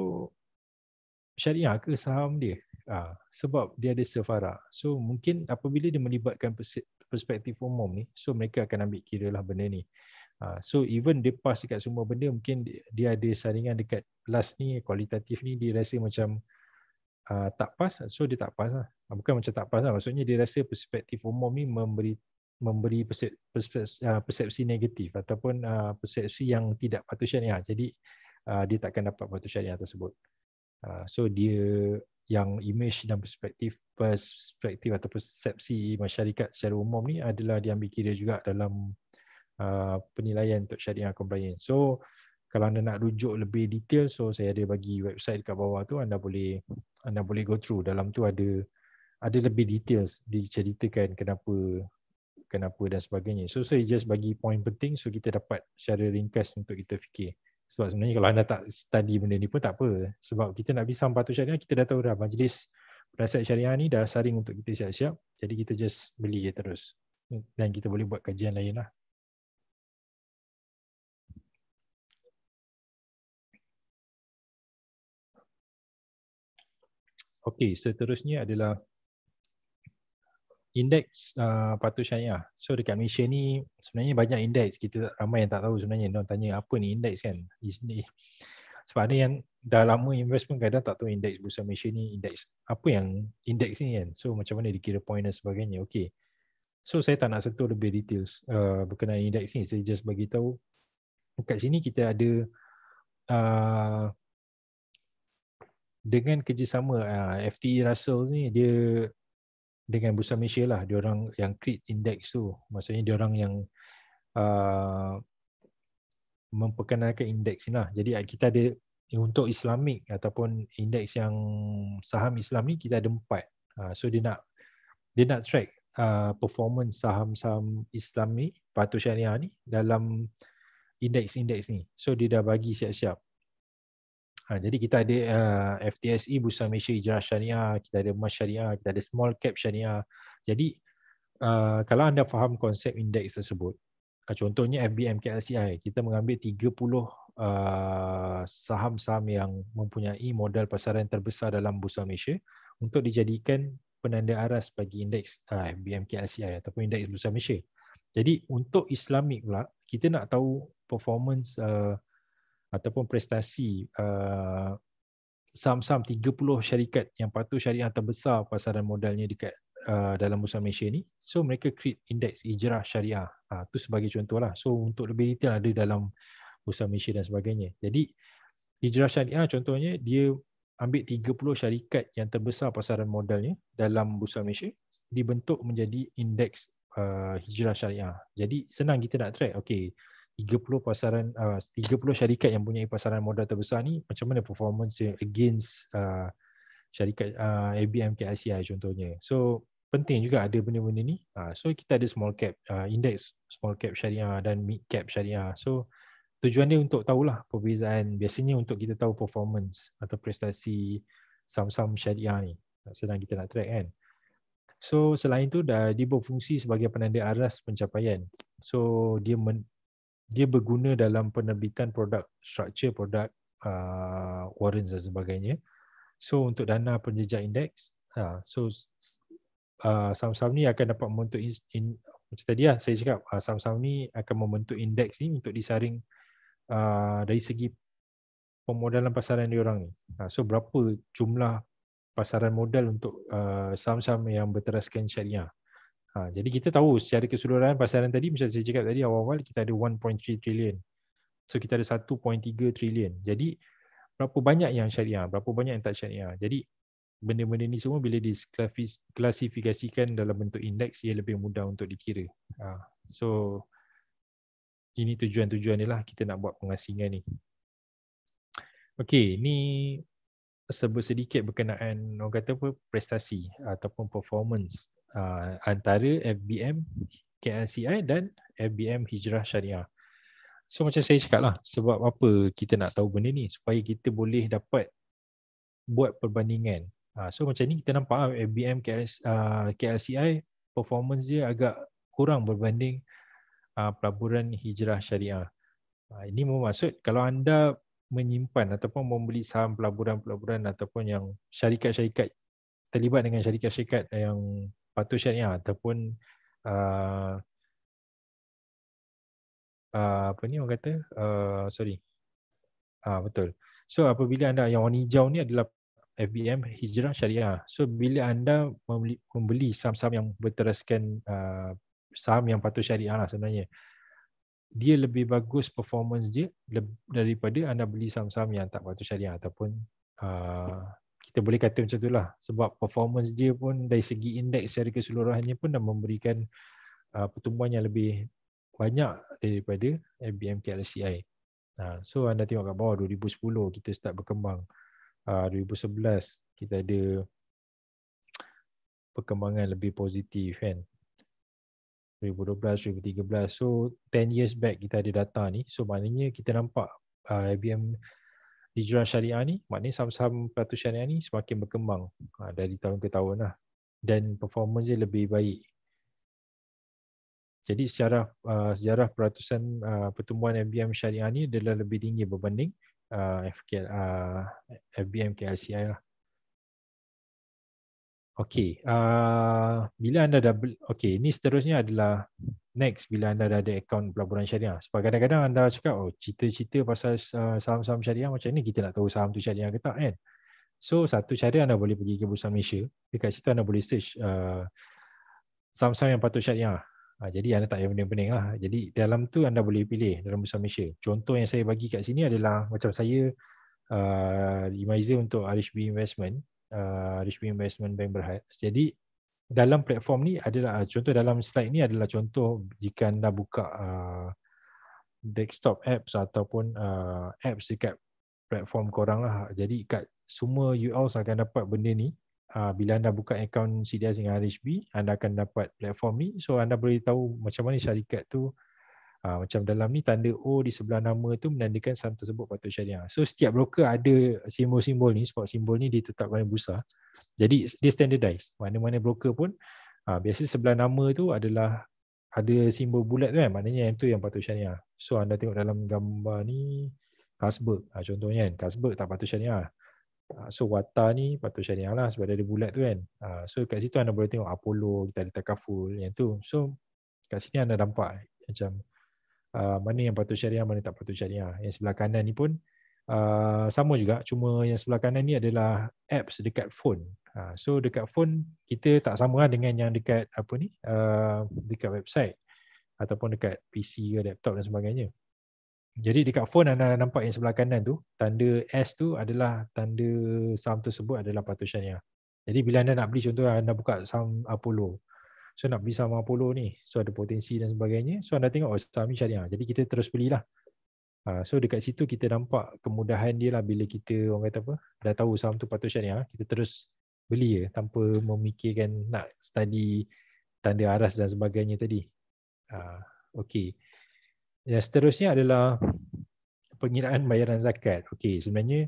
syariah ke saham dia? Uh, sebab dia ada safara. So mungkin apabila dia melibatkan persepsi perspektif umum ni so mereka akan ambil kira lah benda ni ah, so even dia pass dekat semua benda mungkin dia ada saringan dekat last ni kualitatif ni dia rasa macam uh, tak pas so dia tak pas lah ah, bukan macam tak pas lah maksudnya dia rasa perspektif umum ni memberi memberi persepsi, persepsi negatif ataupun uh, persepsi yang tidak patut syariah jadi uh, dia takkan dapat patut syariah tersebut uh, so dia yang image dan perspektif perspektif atau persepsi masyarakat secara umum ni adalah diambil kira juga dalam uh, penilaian untuk syariah compliance. So kalau anda nak rujuk lebih detail so saya ada bagi website dekat bawah tu anda boleh anda boleh go through dalam tu ada ada lebih details diceritakan kenapa kenapa dan sebagainya. So saya just bagi point penting so kita dapat secara ringkas untuk kita fikir. Sebab sebenarnya kalau anda tak study benda ni pun tak apa. Sebab kita nak pisang batu syariah, kita dah tahu dah majlis penasihat syariah ni dah saring untuk kita siap-siap. Jadi kita just beli je terus. Dan kita boleh buat kajian lain lah. Okay, seterusnya adalah indeks uh, patut syariah. So dekat Malaysia ni sebenarnya banyak indeks kita ramai yang tak tahu sebenarnya. Orang tanya apa ni indeks kan? Is ni. Sebab ada yang dah lama investment kadang tak tahu indeks bursa Malaysia ni indeks apa yang indeks ni kan. So macam mana dikira point dan sebagainya. Okay. So saya tak nak sentuh lebih details uh, berkenaan indeks ni. Saya just bagi tahu kat sini kita ada uh, dengan kerjasama uh, FTE Russell ni dia dengan Bursa Malaysia lah dia orang yang create index tu maksudnya dia orang yang uh, memperkenalkan indeks ni lah jadi ah, kita ada untuk Islamik ataupun indeks yang saham Islam ni kita ada empat uh, so dia nak dia nak track uh, performance saham-saham Islam ni patut syariah ni dalam indeks indeks ni so dia dah bagi siap-siap Ha, jadi kita ada uh, ah, FTSE Bursa Malaysia Ijarah Syariah, kita ada Emas Syariah, kita ada Small Cap Syariah. Jadi uh, kalau anda faham konsep indeks tersebut, uh, contohnya FBM KLCI, kita mengambil 30 uh, saham-saham yang mempunyai modal pasaran terbesar dalam Bursa Malaysia untuk dijadikan penanda aras bagi indeks uh, FBM KLCI ataupun indeks Bursa Malaysia. Jadi untuk Islamic pula, kita nak tahu performance uh, ataupun prestasi saham-saham uh, 30 syarikat yang patuh syariah terbesar pasaran modalnya dekat uh, dalam bursa Malaysia ni so mereka create indeks ijrah syariah uh, tu sebagai contohlah so untuk lebih detail ada dalam bursa Malaysia dan sebagainya jadi ijrah syariah contohnya dia ambil 30 syarikat yang terbesar pasaran modalnya dalam bursa Malaysia dibentuk menjadi indeks uh, hijrah syariah. Jadi senang kita nak track. Okey, 30 pasaran uh, 30 syarikat yang punya pasaran modal terbesar ni macam mana performance against uh, syarikat uh, ABM KLCI contohnya. So penting juga ada benda-benda ni. Uh, so kita ada small cap uh, index small cap syariah dan mid cap syariah. So tujuan dia untuk tahulah perbezaan biasanya untuk kita tahu performance atau prestasi saham-saham syariah ni sedang kita nak track kan. So selain itu dah dia berfungsi sebagai penanda aras pencapaian. So dia men, dia berguna dalam penerbitan produk structure produk uh, warrants dan sebagainya so untuk dana penjejak indeks uh, so uh, saham-saham ni akan dapat membentuk in, in, macam tadi lah saya cakap uh, saham-saham ni akan membentuk indeks ni untuk disaring uh, dari segi pemodalan pasaran orang ni uh, so berapa jumlah pasaran modal untuk uh, saham-saham yang berteraskan syariah Ha, jadi kita tahu secara keseluruhan pasaran tadi macam saya cakap tadi awal-awal kita ada 1.3 trilion, So kita ada 1.3 trilion. Jadi berapa banyak yang syariah, berapa banyak yang tak syariah. Jadi benda-benda ni semua bila diklasifikasikan dalam bentuk indeks ia lebih mudah untuk dikira. Ha, so ini tujuan-tujuan ni lah kita nak buat pengasingan ni. Okay, ni sebut sedikit berkenaan orang kata apa, prestasi ataupun performance uh, antara FBM KLCI dan FBM Hijrah Syariah. So macam saya cakap lah, sebab apa kita nak tahu benda ni? Supaya kita boleh dapat buat perbandingan. Uh, so macam ni kita nampak lah FBM KLS, uh, KLCI performance dia agak kurang berbanding uh, pelaburan Hijrah Syariah. Uh, ini bermaksud kalau anda menyimpan ataupun membeli saham pelaburan-pelaburan ataupun yang syarikat-syarikat terlibat dengan syarikat-syarikat yang patut syariah ataupun uh, uh, apa ni orang kata uh, sorry ah uh, betul so apabila anda yang warna hijau ni adalah FBM hijrah syariah so bila anda membeli, membeli saham-saham yang berteraskan uh, saham yang patut syariah lah sebenarnya dia lebih bagus performance dia daripada anda beli saham-saham yang tak patut syariah ataupun uh, kita boleh kata macam itulah sebab performance dia pun dari segi indeks secara keseluruhannya pun dah memberikan uh, pertumbuhan yang lebih banyak daripada ABM KLCI. Nah, uh, so anda tengok kat bawah 2010 kita start berkembang. Uh, 2011 kita ada perkembangan lebih positif kan. 2012, 2013. So 10 years back kita ada data ni. So maknanya kita nampak uh, IBM hijrah syariah ni maknanya saham-saham peratus syariah ni semakin berkembang ha, dari tahun ke tahun lah dan performance dia lebih baik jadi sejarah uh, sejarah peratusan uh, pertumbuhan FBM syariah ni adalah lebih tinggi berbanding uh, ha, FK, uh, FBM KLCI lah Okey, uh, bila anda dah okey, ini seterusnya adalah next bila anda dah ada akaun pelaburan syariah. Sebab kadang-kadang anda cakap oh cerita-cerita pasal uh, saham-saham syariah macam ni kita nak tahu saham tu syariah ke tak kan. So satu cara anda boleh pergi ke Bursa Malaysia, dekat situ anda boleh search uh, saham-saham yang patut syariah. Uh, jadi anda tak payah pening-pening lah. Jadi dalam tu anda boleh pilih dalam Bursa Malaysia. Contoh yang saya bagi kat sini adalah macam saya uh, Imaizer untuk RHB Investment uh, Rich Bank Investment Bank Berhad. Jadi dalam platform ni adalah uh, contoh dalam slide ni adalah contoh jika anda buka uh, desktop apps ataupun uh, apps dekat platform korang lah. Jadi kat semua UL akan dapat benda ni. Uh, bila anda buka akaun CDS dengan RHB, anda akan dapat platform ni. So anda boleh tahu macam mana syarikat tu Ha, macam dalam ni tanda O di sebelah nama tu menandakan saham tersebut patut syariah. So setiap broker ada simbol-simbol ni sebab simbol ni ditetapkan oleh bursa. Jadi dia standardized. Mana-mana broker pun ha, biasa sebelah nama tu adalah ada simbol bulat kan. Maknanya yang tu yang patut syariah. So anda tengok dalam gambar ni Kasberg ha, contohnya kan. Kasberg tak patut syariah. Ha, so Wata ni patut syariah lah sebab dia ada bulat tu kan. Ha, so kat situ anda boleh tengok Apollo, kita ada Takaful yang tu. So kat sini anda nampak macam Ah, mana yang patut syariah, mana tak patut syariah. Yang sebelah kanan ni pun uh, sama juga. Cuma yang sebelah kanan ni adalah apps dekat phone. Uh, so dekat phone kita tak sama lah dengan yang dekat apa ni? Uh, dekat website ataupun dekat PC ke laptop dan sebagainya. Jadi dekat phone anda nampak yang sebelah kanan tu, tanda S tu adalah tanda saham tersebut adalah patut syariah. Jadi bila anda nak beli contoh anda buka saham Apollo, So nak beli saham 50 ni So ada potensi dan sebagainya So anda tengok oh, saham ni syariah Jadi kita terus belilah ah, So dekat situ kita nampak kemudahan dia lah Bila kita orang kata apa Dah tahu saham tu patut syariah Kita terus beli ya Tanpa memikirkan nak study Tanda aras dan sebagainya tadi ah, Okay Yang seterusnya adalah Pengiraan bayaran zakat Okay sebenarnya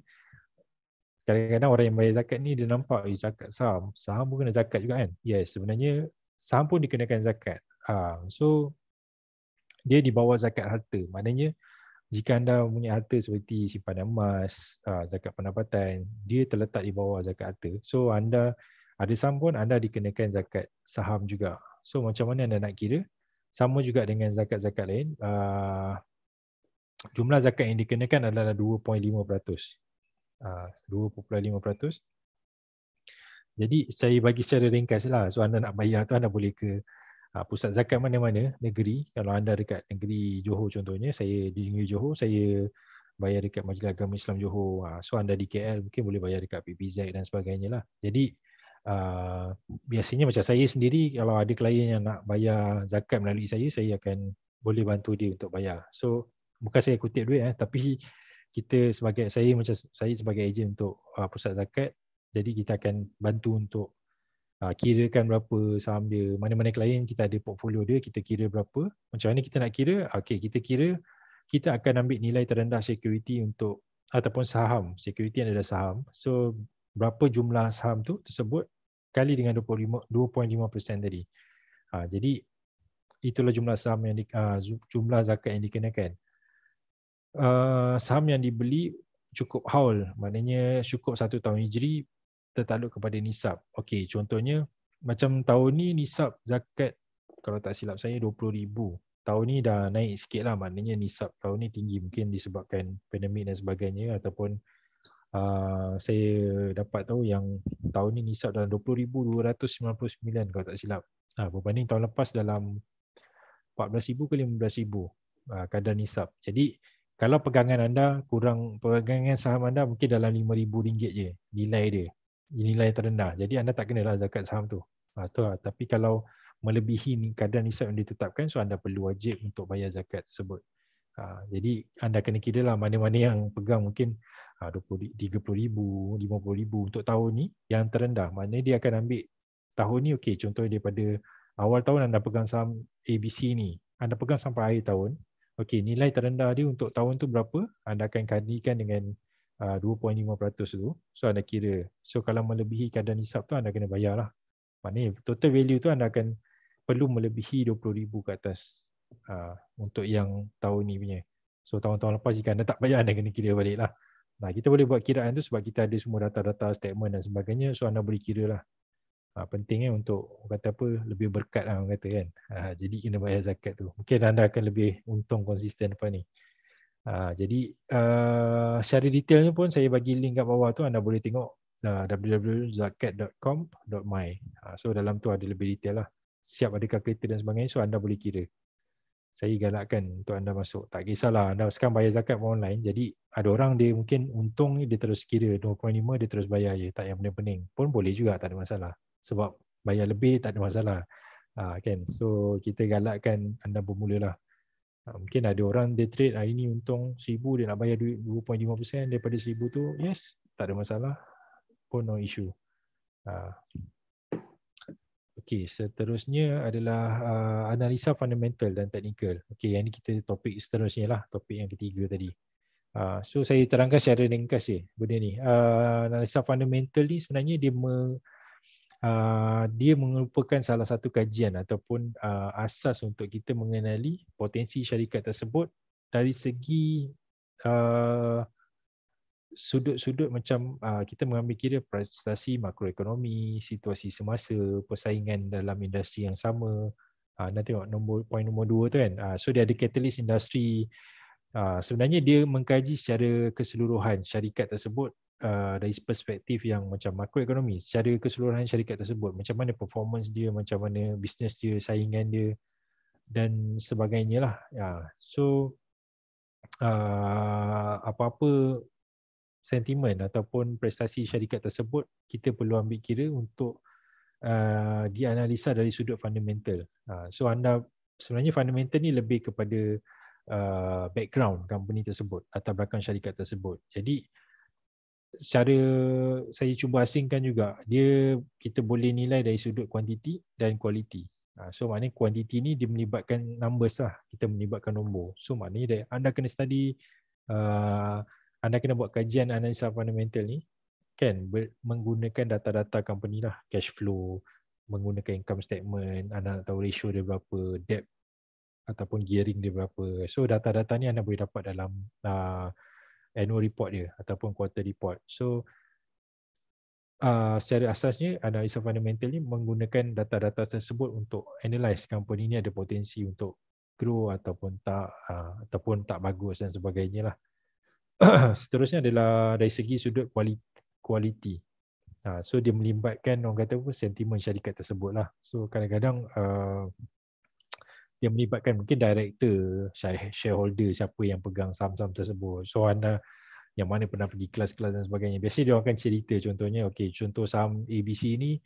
Kadang-kadang orang yang bayar zakat ni dia nampak eh, zakat saham. Saham pun kena zakat juga kan. Yes, sebenarnya saham pun dikenakan zakat. Ah, so dia dibawa zakat harta. Maknanya jika anda punya harta seperti simpanan emas, ah, zakat pendapatan, dia terletak di bawah zakat harta. So anda ada saham pun anda dikenakan zakat saham juga. So macam mana anda nak kira? Sama juga dengan zakat-zakat lain. Ah, jumlah zakat yang dikenakan adalah 2.5%. 2.5%. Jadi saya bagi secara ringkas lah So anda nak bayar tu anda boleh ke ah, Pusat zakat mana-mana negeri Kalau anda dekat negeri Johor contohnya Saya di negeri Johor saya Bayar dekat Majlis Agama Islam Johor ah, So anda di KL mungkin boleh bayar dekat PBZ dan sebagainya lah Jadi ah, Biasanya macam saya sendiri Kalau ada klien yang nak bayar zakat melalui saya Saya akan boleh bantu dia untuk bayar So bukan saya kutip duit eh, Tapi kita sebagai saya macam saya sebagai ejen untuk uh, pusat zakat jadi kita akan bantu untuk uh, kirakan berapa saham dia. Mana-mana klien kita ada portfolio dia, kita kira berapa. Macam mana kita nak kira? Ah, okey, kita kira kita akan ambil nilai terendah security untuk ataupun saham. Security yang ada saham. So berapa jumlah saham tu tersebut kali dengan 25 2.5% tadi. Ha, jadi itulah jumlah saham yang di, uh, jumlah zakat yang dikenakan. Uh, saham yang dibeli cukup haul maknanya cukup satu tahun hijri tertakluk kepada nisab. Okey, contohnya macam tahun ni nisab zakat kalau tak silap saya 20,000. Tahun ni dah naik sikit lah maknanya nisab tahun ni tinggi mungkin disebabkan pandemik dan sebagainya ataupun uh, saya dapat tahu yang tahun ni nisab dalam 20,299 kalau tak silap. Ha, berbanding tahun lepas dalam 14,000 ke 15,000 uh, ha, kadar nisab. Jadi kalau pegangan anda kurang pegangan saham anda mungkin dalam RM5,000 je nilai dia nilai yang terendah. Jadi anda tak kenalah zakat saham tu. Ha, tu lah. Tapi kalau melebihi ni kadar nisab yang ditetapkan, so anda perlu wajib untuk bayar zakat tersebut. Ha, jadi anda kena kira lah mana-mana yang pegang mungkin ha, 20, 30000 50000 untuk tahun ni yang terendah. Maknanya dia akan ambil tahun ni, okay, contoh daripada awal tahun anda pegang saham ABC ni, anda pegang sampai akhir tahun, okay, nilai terendah dia untuk tahun tu berapa, anda akan kandikan dengan 2.5% ah, tu so anda kira so kalau melebihi kadar nisab tu anda kena bayar lah maknanya total value tu anda akan perlu melebihi 20,000 ke atas ha, untuk yang tahun ni punya so tahun-tahun lepas jika anda tak bayar anda kena kira balik lah nah, kita boleh buat kiraan tu sebab kita ada semua data-data statement dan sebagainya so anda boleh kira lah ha, ah, penting eh, untuk kata apa lebih berkat lah kata kan ha, jadi kena bayar zakat tu mungkin anda akan lebih untung konsisten depan ni Ha, jadi uh, secara detailnya pun saya bagi link kat bawah tu anda boleh tengok uh, eh, www.zakat.com.my ha, So dalam tu ada lebih detail lah Siap ada kalkulator dan sebagainya so anda boleh kira Saya galakkan untuk anda masuk Tak kisahlah anda sekarang bayar zakat pun online Jadi ada orang dia mungkin untung dia terus kira 2.5 dia terus bayar je Tak yang pening-pening pun boleh juga tak ada masalah Sebab bayar lebih tak ada masalah ha, kan? So kita galakkan anda bermula lah Ah, mungkin ada orang dia trade hari ah, ni untung 1000 dia nak bayar duit 2.5% daripada 1000 tu. Yes, tak ada masalah. Pun no issue. Ah. Okay, seterusnya adalah analisa fundamental dan technical. Okay, yang ni kita topik seterusnya lah. Topik yang ketiga tadi. so saya terangkan secara ringkas je benda ni. analisa fundamental ni sebenarnya dia me- Uh, dia merupakan salah satu kajian ataupun uh, asas untuk kita mengenali potensi syarikat tersebut dari segi uh, sudut-sudut macam uh, kita mengambil kira prestasi makroekonomi, situasi semasa, persaingan dalam industri yang sama. Uh, nak tengok nombor poin nombor dua tu kan. Uh, so dia ada catalyst industri. Uh, sebenarnya dia mengkaji secara keseluruhan syarikat tersebut Uh, dari perspektif yang macam makroekonomi secara keseluruhan syarikat tersebut macam mana performance dia macam mana bisnes dia saingan dia dan sebagainya lah ya so uh, apa-apa sentimen ataupun prestasi syarikat tersebut kita perlu ambil kira untuk uh, dianalisa dari sudut fundamental ha, so anda sebenarnya fundamental ni lebih kepada background company tersebut atau belakang syarikat tersebut jadi cara saya cuba asingkan juga dia kita boleh nilai dari sudut kuantiti dan kualiti ha, so maknanya kuantiti ni dia melibatkan numbers lah kita melibatkan nombor so maknanya anda kena study uh, anda kena buat kajian analisa fundamental ni kan menggunakan data-data company lah cash flow menggunakan income statement anda nak tahu ratio dia berapa debt ataupun gearing dia berapa so data-data ni anda boleh dapat dalam uh, annual report dia ataupun quarter report. So uh, secara asasnya analisa fundamental ni menggunakan data-data tersebut untuk analyze company ni ada potensi untuk grow ataupun tak uh, ataupun tak bagus dan sebagainya lah. Seterusnya adalah dari segi sudut quality. Uh, ha, so dia melibatkan orang kata apa sentimen syarikat tersebut lah. So kadang-kadang uh, dia melibatkan mungkin director, shareholder siapa yang pegang saham-saham tersebut. So anda yang mana pernah pergi kelas-kelas dan sebagainya. Biasanya dia akan cerita contohnya, okay, contoh saham ABC ni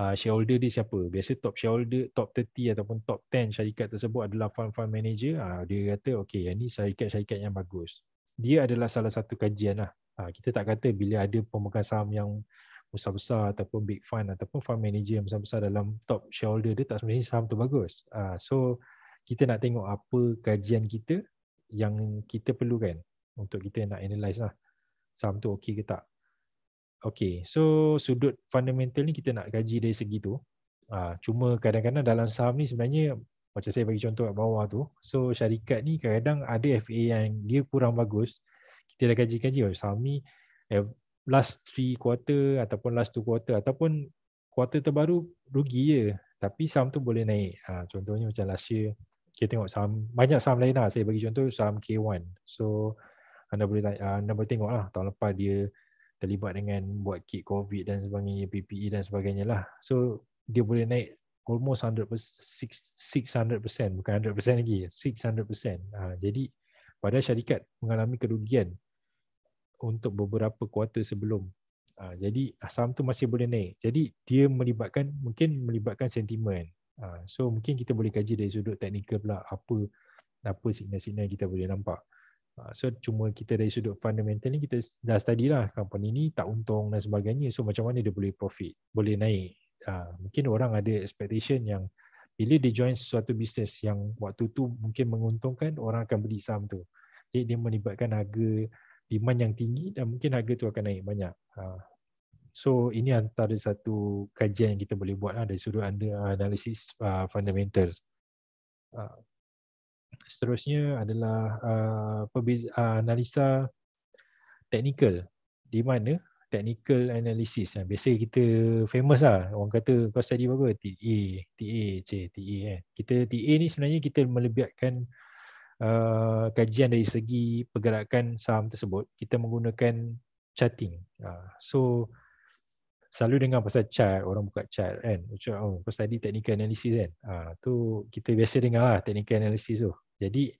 uh, shareholder dia siapa? Biasa top shareholder, top 30 ataupun top 10 syarikat tersebut adalah fund-fund manager. Uh, dia kata, okay, yang ni syarikat-syarikat yang bagus. Dia adalah salah satu kajian lah. Uh, kita tak kata bila ada pemegang saham yang besar-besar ataupun big fund ataupun fund manager yang besar-besar dalam top shareholder dia tak semestinya saham tu bagus. Uh, so, kita nak tengok apa kajian kita yang kita perlukan untuk kita nak analyse lah saham tu okey ke tak. Okey, so sudut fundamental ni kita nak kaji dari segi tu. Ah, cuma kadang-kadang dalam saham ni sebenarnya macam saya bagi contoh kat bawah tu. So syarikat ni kadang ada FA yang dia kurang bagus. Kita dah kaji-kaji oh, saham ni eh, last 3 quarter ataupun last 2 quarter ataupun quarter terbaru rugi je. Tapi saham tu boleh naik. Ha, contohnya macam last year kita tengok saham banyak saham lain lah saya bagi contoh saham K1 so anda boleh ah, anda boleh tengok lah tahun lepas dia terlibat dengan buat kit covid dan sebagainya PPE dan sebagainya lah so dia boleh naik almost 100% 600% bukan 100% lagi 600% ah, jadi pada syarikat mengalami kerugian untuk beberapa kuarter sebelum ah, jadi saham tu masih boleh naik jadi dia melibatkan mungkin melibatkan sentimen Ha, so mungkin kita boleh kaji dari sudut teknikal pula apa apa signal-signal kita boleh nampak. Ha, so cuma kita dari sudut fundamental ni kita dah study lah company ni tak untung dan sebagainya. So macam mana dia boleh profit, boleh naik. Ha, mungkin orang ada expectation yang bila dia join sesuatu bisnes yang waktu tu mungkin menguntungkan, orang akan beli saham tu. Jadi dia melibatkan harga demand yang tinggi dan mungkin harga tu akan naik banyak. So ini antara satu kajian yang kita boleh buat lah dari sudut anda uh, analisis uh, fundamentals. Uh, seterusnya adalah uh, uh, analisa technical. Di mana technical analysis. Kan? Biasa kita famous lah. Orang kata kau study apa? TA, e, TA, e, C, TA. E, eh. Kita TA ni sebenarnya kita melebihkan uh, kajian dari segi pergerakan saham tersebut. Kita menggunakan charting. Uh, so, selalu dengar pasal chart, orang buka chart kan. Macam oh, kau study technical analisis kan. Ah tu kita biasa dengar lah technical analysis tu. Jadi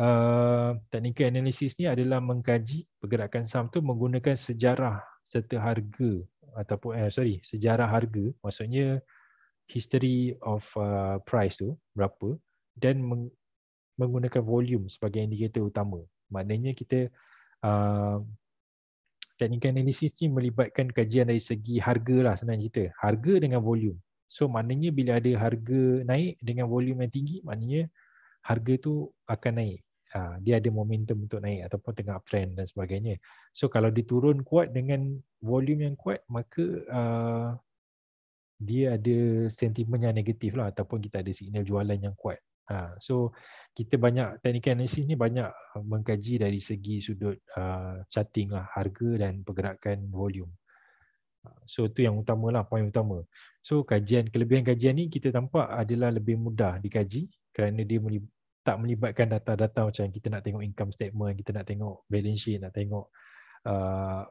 uh, technical analysis ni adalah mengkaji pergerakan saham tu menggunakan sejarah serta harga ataupun eh, sorry, sejarah harga maksudnya history of uh, price tu berapa dan meng- menggunakan volume sebagai indikator utama. Maknanya kita uh, technical analysis ni melibatkan kajian dari segi harga lah senang cerita harga dengan volume so maknanya bila ada harga naik dengan volume yang tinggi maknanya harga tu akan naik ha, dia ada momentum untuk naik ataupun tengah uptrend dan sebagainya so kalau dia turun kuat dengan volume yang kuat maka uh, dia ada sentimen yang negatif lah ataupun kita ada signal jualan yang kuat Ha, so kita banyak technical analisis ni banyak uh, mengkaji dari segi sudut uh, charting lah harga dan pergerakan volume. Uh, so tu yang utama lah, poin utama. So kajian kelebihan kajian ni kita tampak adalah lebih mudah dikaji kerana dia melib- tak melibatkan data-data macam kita nak tengok income statement, kita nak tengok balance sheet, nak tengok uh,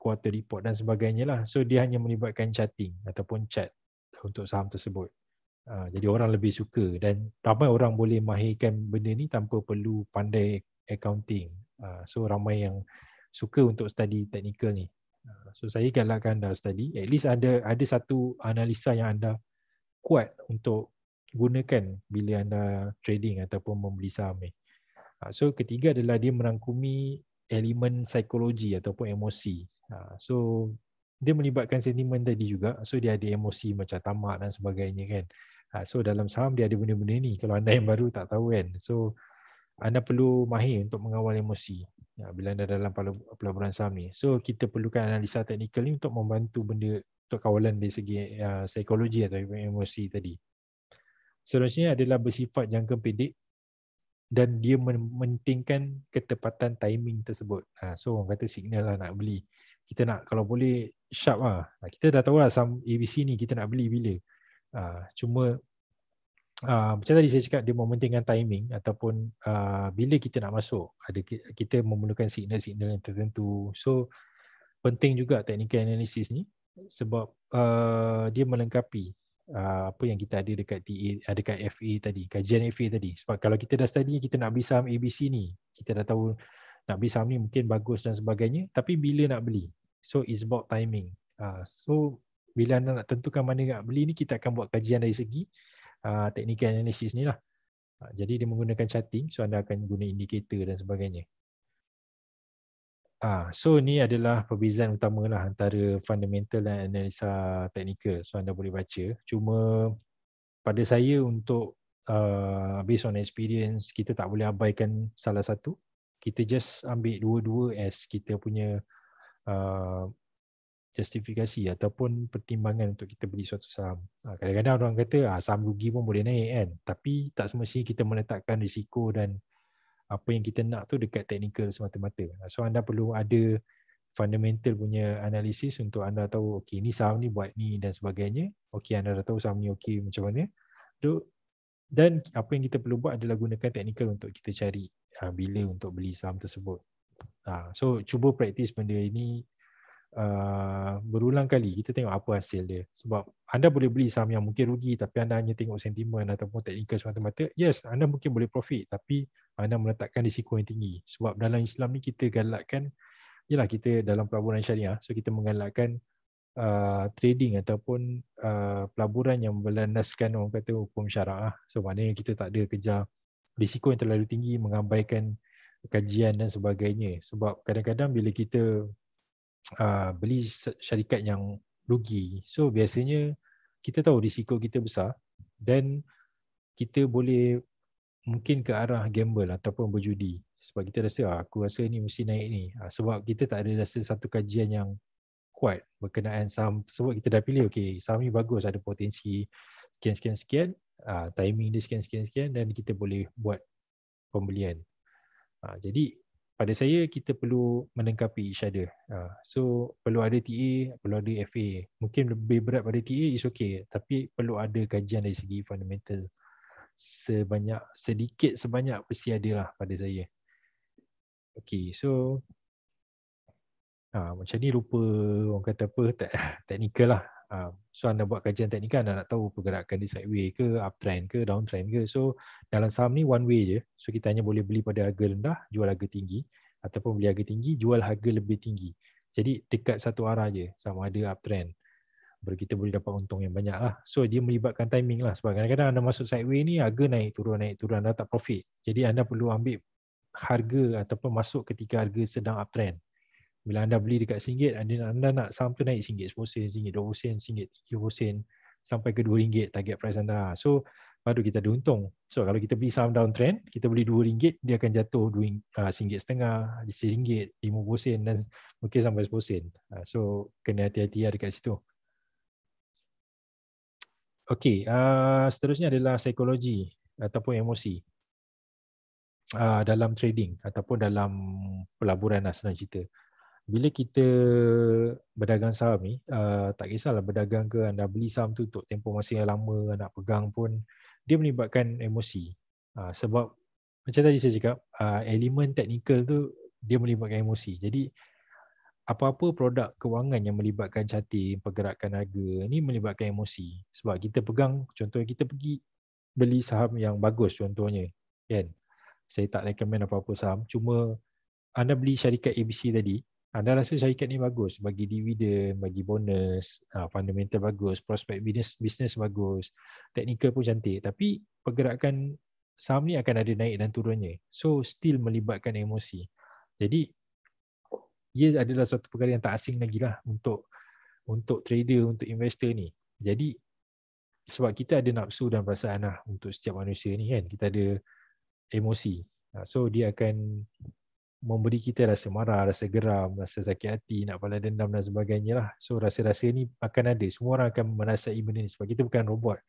quarter report dan sebagainya lah. So dia hanya melibatkan charting ataupun chat untuk saham tersebut. Ha, jadi orang lebih suka dan ramai orang boleh mahirkan benda ni tanpa perlu pandai accounting. Ha, so ramai yang suka untuk study technical ni. Ha, so saya galakkan anda study. At least ada ada satu analisa yang anda kuat untuk gunakan bila anda trading ataupun membeli saham ni. Ha, so ketiga adalah dia merangkumi elemen psikologi ataupun emosi. Ha, so dia melibatkan sentimen tadi juga. So dia ada emosi macam tamak dan sebagainya kan. Ha, so dalam saham dia ada benda-benda ni. Kalau anda yang baru tak tahu kan. So anda perlu mahir untuk mengawal emosi ya, bila anda dalam pelaburan saham ni. So kita perlukan analisa teknikal ni untuk membantu benda untuk kawalan dari segi uh, psikologi atau emosi tadi. Seterusnya adalah bersifat jangka pendek dan dia mementingkan ketepatan timing tersebut. Ha, so orang kata signal lah nak beli. Kita nak kalau boleh sharp lah. Ha, kita dah tahu lah saham ABC ni kita nak beli bila. Ah, cuma ah, macam tadi saya cakap dia mementingkan timing ataupun ah, bila kita nak masuk ada kita memerlukan signal-signal yang tertentu so penting juga technical analisis ni sebab dia melengkapi apa yang kita ada dekat TA dekat FA tadi kajian FA tadi sebab kalau kita dah study kita nak beli saham ABC ni kita dah tahu nak beli saham ni mungkin bagus dan sebagainya tapi bila nak beli so it's about timing so bila anda nak tentukan mana nak beli ni kita akan buat kajian dari segi uh, teknikal analisis ni lah. Uh, jadi dia menggunakan charting so anda akan guna indikator dan sebagainya. Ah, uh, so ni adalah perbezaan utamalah antara fundamental dan analisa teknikal. So anda boleh baca. Cuma pada saya untuk uh, based on experience kita tak boleh abaikan salah satu. Kita just ambil dua-dua as kita punya uh, justifikasi ataupun pertimbangan untuk kita beli suatu saham. Ha, kadang-kadang orang kata ah, saham rugi pun boleh naik kan. Tapi tak semestinya kita meletakkan risiko dan apa yang kita nak tu dekat teknikal semata-mata. Ha, so anda perlu ada fundamental punya analisis untuk anda tahu okey ni saham ni buat ni dan sebagainya. Okey anda dah tahu saham ni okey macam mana. So, dan apa yang kita perlu buat adalah gunakan teknikal untuk kita cari uh, bila untuk beli saham tersebut. Ha, so cuba praktis benda ini uh, berulang kali kita tengok apa hasil dia sebab anda boleh beli saham yang mungkin rugi tapi anda hanya tengok sentimen ataupun teknikal semata-mata yes anda mungkin boleh profit tapi anda meletakkan risiko yang tinggi sebab dalam Islam ni kita galakkan ialah kita dalam pelaburan syariah so kita menggalakkan uh, trading ataupun uh, pelaburan yang berlandaskan orang kata hukum syarah so maknanya kita tak ada kejar risiko yang terlalu tinggi mengabaikan kajian dan sebagainya sebab kadang-kadang bila kita uh, beli syarikat yang rugi. So biasanya kita tahu risiko kita besar dan kita boleh mungkin ke arah gamble ataupun berjudi sebab kita rasa ah, aku rasa ni mesti naik ni ah, sebab kita tak ada rasa satu kajian yang kuat berkenaan saham tersebut kita dah pilih okey saham ni bagus ada potensi sekian sekian sekian ah, timing dia sekian sekian sekian dan kita boleh buat pembelian ah, jadi pada saya kita perlu menengkapi each other. Ah, so perlu ada TA, perlu ada FA. Mungkin lebih berat pada TA is okay. Tapi perlu ada kajian dari segi fundamental. Sebanyak, sedikit sebanyak pasti ada lah pada saya. Okay so ha, macam ni lupa orang kata apa teknikal lah. Ah, so anda buat kajian teknikal kan, anda nak tahu pergerakan di sideways ke uptrend ke downtrend ke So dalam saham ni one way je So kita hanya boleh beli pada harga rendah jual harga tinggi Ataupun beli harga tinggi jual harga lebih tinggi Jadi dekat satu arah je sama ada uptrend Baru kita boleh dapat untung yang banyak lah So dia melibatkan timing lah Sebab kadang-kadang anda masuk sideways ni harga naik turun naik turun anda tak profit Jadi anda perlu ambil harga ataupun masuk ketika harga sedang uptrend bila anda beli dekat RM1, anda, anda nak saham tu naik RM1, RM10, RM20, RM20, RM30, sampai ke RM2 target price anda. So, baru kita ada untung. So, kalau kita beli saham downtrend, kita beli RM2, dia akan jatuh RM1.5, RM1.5, RM50 dan mungkin sampai RM10. Ah, so, kena hati-hati lah dekat situ. Okay, uh, seterusnya adalah psikologi ataupun emosi uh, dalam trading ataupun dalam pelaburan lah senang cerita bila kita berdagang saham ni uh, tak kisahlah berdagang ke anda beli saham tu untuk tempoh masa yang lama nak pegang pun dia melibatkan emosi uh, sebab macam tadi saya cakap uh, elemen teknikal tu dia melibatkan emosi jadi apa-apa produk kewangan yang melibatkan cantik pergerakan harga ni melibatkan emosi sebab kita pegang contohnya kita pergi beli saham yang bagus contohnya kan saya tak recommend apa-apa saham cuma anda beli syarikat ABC tadi anda ah, rasa syarikat ni bagus bagi dividen, bagi bonus, ah, fundamental bagus, prospek bisnes bisnes bagus, teknikal pun cantik. Tapi pergerakan saham ni akan ada naik dan turunnya. So still melibatkan emosi. Jadi ia adalah satu perkara yang tak asing lagi lah untuk untuk trader, untuk investor ni. Jadi sebab kita ada nafsu dan perasaan lah untuk setiap manusia ni kan. Kita ada emosi. Ah, so dia akan memberi kita rasa marah, rasa geram, rasa sakit hati, nak balas dendam dan sebagainya lah. So rasa-rasa ni akan ada. Semua orang akan merasa benda ni sebab kita bukan robot.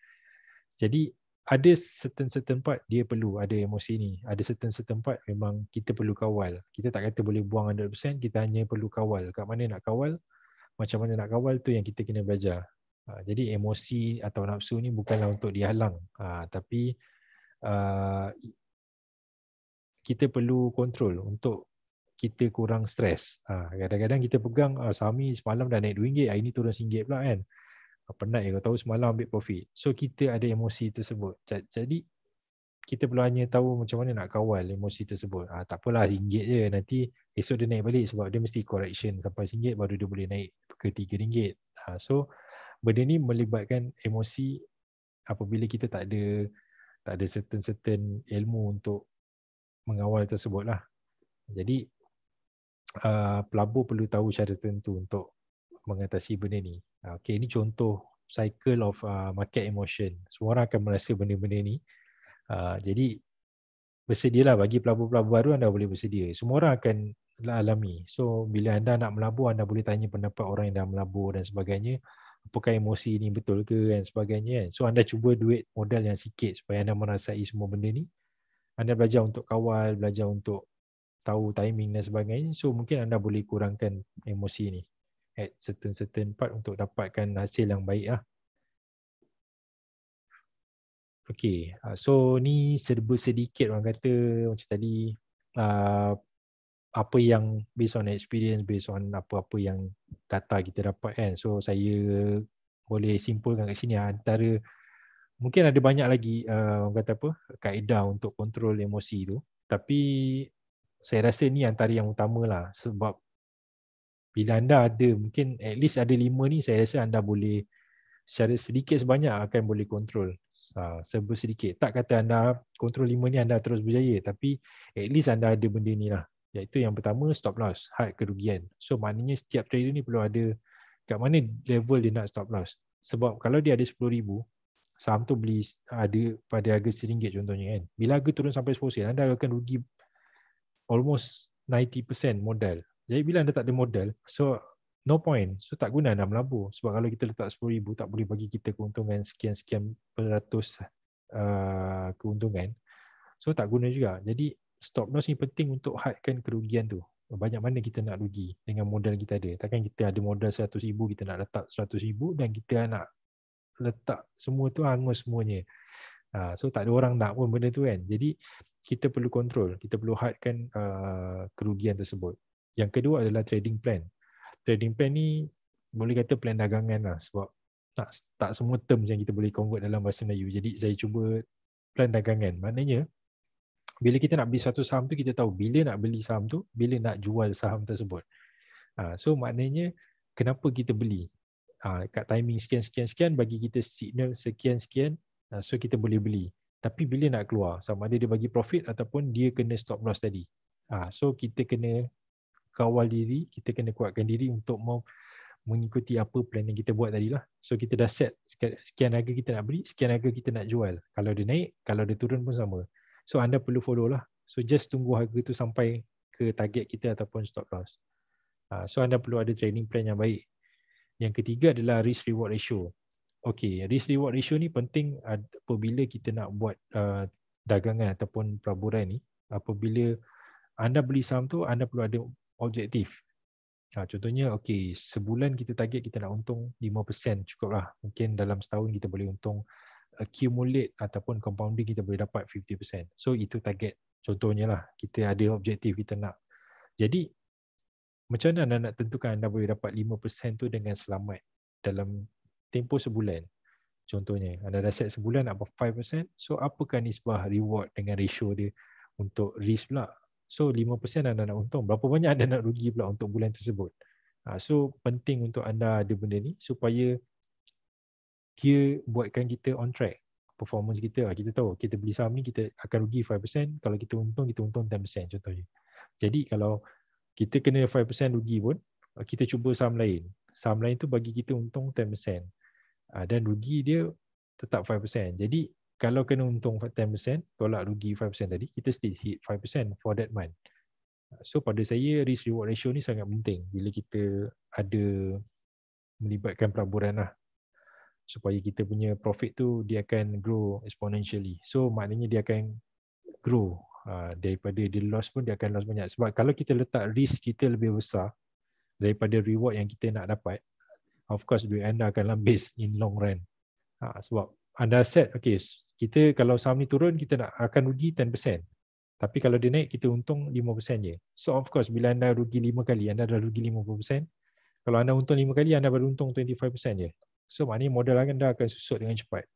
Jadi ada certain-certain part dia perlu ada emosi ni. Ada certain-certain part memang kita perlu kawal. Kita tak kata boleh buang 100%, kita hanya perlu kawal. Kat mana nak kawal, macam mana nak kawal tu yang kita kena belajar. Ha, jadi emosi atau nafsu ni bukanlah untuk dihalang. Ha, tapi uh, kita perlu kontrol untuk kita kurang stres. Ha, kadang-kadang kita pegang, ah, Sami semalam dah naik RM2, hari ini turun RM1 pula kan. Ah, penat ya, kau tahu semalam ambil profit. So kita ada emosi tersebut. Jadi kita perlu hanya tahu macam mana nak kawal emosi tersebut. Ah, tak apalah RM1 je, nanti esok dia naik balik sebab dia mesti correction sampai RM1 baru dia boleh naik ke RM3. Ah, so benda ni melibatkan emosi apabila kita tak ada tak ada certain-certain ilmu untuk mengawal tersebut lah. Jadi uh, pelabur perlu tahu cara tertentu untuk mengatasi benda ni. Uh, okay, ini contoh cycle of uh, market emotion. Semua orang akan merasa benda-benda ni. Jadi bersedialah bagi pelabur-pelabur baru anda boleh bersedia. Semua orang akan lah alami. So bila anda nak melabur anda boleh tanya pendapat orang yang dah melabur dan sebagainya. Apakah emosi ini betul ke dan sebagainya. Kan? So anda cuba duit modal yang sikit supaya anda merasai semua benda ni anda belajar untuk kawal, belajar untuk tahu timing dan sebagainya. So mungkin anda boleh kurangkan emosi ni at certain-certain part untuk dapatkan hasil yang baik lah. Okay, ah, so ni serba sedikit orang kata macam tadi ah, apa yang based on experience, based on apa-apa yang data kita dapat kan. So saya boleh simpulkan kat sini ah, antara mungkin ada banyak lagi uh, kata apa kaedah untuk kontrol emosi tu tapi saya rasa ni antara yang utamalah sebab bila anda ada mungkin at least ada lima ni saya rasa anda boleh secara sedikit sebanyak akan boleh kontrol uh, sedikit tak kata anda kontrol lima ni anda terus berjaya tapi at least anda ada benda ni lah iaitu yang pertama stop loss had kerugian so maknanya setiap trader ni perlu ada kat mana level dia nak stop loss sebab kalau dia ada 10000 saham tu beli ada pada harga RM1 contohnya kan. Bila harga turun sampai RM10, anda akan rugi almost 90% modal. Jadi bila anda tak ada modal, so no point. So tak guna anda melabur. Sebab kalau kita letak RM10,000 tak boleh bagi kita keuntungan sekian-sekian peratus uh, keuntungan. So tak guna juga. Jadi stop loss ni penting untuk hadkan kerugian tu. Banyak mana kita nak rugi dengan modal kita ada. Takkan kita ada modal RM100,000, kita nak letak RM100,000 dan kita nak letak semua tu hangus semuanya. Ha, so tak ada orang nak pun benda tu kan. Jadi kita perlu kontrol, kita perlu hardkan uh, kerugian tersebut. Yang kedua adalah trading plan. Trading plan ni boleh kata plan dagangan lah sebab tak, tak semua term yang kita boleh convert dalam bahasa Melayu. Jadi saya cuba plan dagangan. Maknanya bila kita nak beli satu saham tu kita tahu bila nak beli saham tu, bila nak jual saham tersebut. Ha, so maknanya kenapa kita beli? Ha, kat timing sekian-sekian-sekian bagi kita signal sekian-sekian ha, so kita boleh beli tapi bila nak keluar sama ada dia bagi profit ataupun dia kena stop loss tadi ha, so kita kena kawal diri kita kena kuatkan diri untuk mau mengikuti apa plan yang kita buat tadi lah so kita dah set sekian harga kita nak beli sekian harga kita nak jual kalau dia naik kalau dia turun pun sama so anda perlu follow lah so just tunggu harga tu sampai ke target kita ataupun stop loss so anda perlu ada training plan yang baik yang ketiga adalah risk reward ratio. Okey, risk reward ratio ni penting apabila kita nak buat uh, dagangan ataupun pelaburan ni, apabila anda beli saham tu anda perlu ada objektif. Ha, contohnya okey, sebulan kita target kita nak untung 5% cukuplah. Mungkin dalam setahun kita boleh untung accumulate ataupun compounding kita boleh dapat 50%. So itu target contohnya lah kita ada objektif kita nak. Jadi macam mana anda nak tentukan anda boleh dapat 5% tu dengan selamat dalam tempoh sebulan contohnya anda dah set sebulan nak dapat 5% so apakah nisbah reward dengan ratio dia untuk risk pula so 5% anda nak untung berapa banyak anda nak rugi pula untuk bulan tersebut ha, so penting untuk anda ada benda ni supaya dia buatkan kita on track performance kita ha, kita tahu kita beli saham ni kita akan rugi 5% kalau kita untung kita untung 10% contohnya jadi kalau kita kena 5% rugi pun uh, kita cuba saham lain saham lain tu bagi kita untung 10% ah, dan rugi dia tetap 5% jadi kalau kena untung 10% tolak rugi 5% tadi kita still hit 5% for that month so pada saya risk reward ratio ni sangat penting bila kita ada melibatkan pelaburan lah supaya kita punya profit tu dia akan grow exponentially so maknanya dia akan grow Ah, daripada dia loss pun dia akan loss banyak sebab kalau kita letak risk kita lebih besar daripada reward yang kita nak dapat of course duit anda akan lambis in long run ah, sebab anda set okay, kita kalau saham ni turun kita nak akan rugi 10% tapi kalau dia naik kita untung 5% je so of course bila anda rugi 5 kali anda dah rugi 50% kalau anda untung 5 kali anda baru untung 25% je so maknanya modal anda akan susut dengan cepat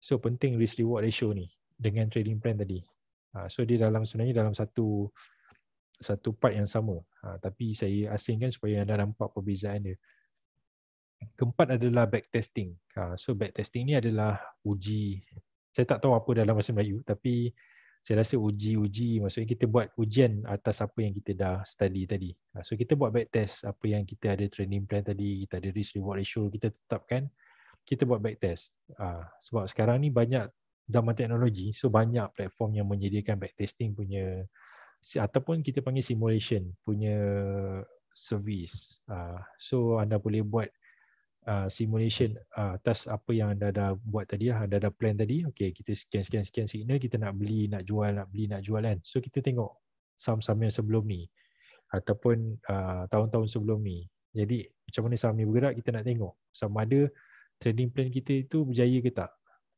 so penting risk reward ratio ni dengan trading plan tadi Ha, so dia dalam sebenarnya dalam satu satu part yang sama. Ha, tapi saya asingkan supaya anda nampak perbezaan dia. Keempat adalah backtesting. Ha, so backtesting ni adalah uji. Saya tak tahu apa dalam bahasa Melayu tapi saya rasa uji-uji maksudnya kita buat ujian atas apa yang kita dah study tadi. So kita buat backtest apa yang kita ada training plan tadi, kita ada risk reward ratio kita tetapkan. Kita buat backtest. Sebab sekarang ni banyak zaman teknologi so banyak platform yang menyediakan backtesting punya ataupun kita panggil simulation punya service ah, so anda boleh buat ah, simulation ah, atas apa yang anda dah buat tadi lah anda dah plan tadi okay kita scan scan scan signal kita nak beli nak jual nak beli nak jual kan so kita tengok saham-saham yang sebelum ni ataupun tahun-tahun sebelum ni jadi macam mana saham ni bergerak kita nak tengok sama ada trading plan kita itu berjaya ke tak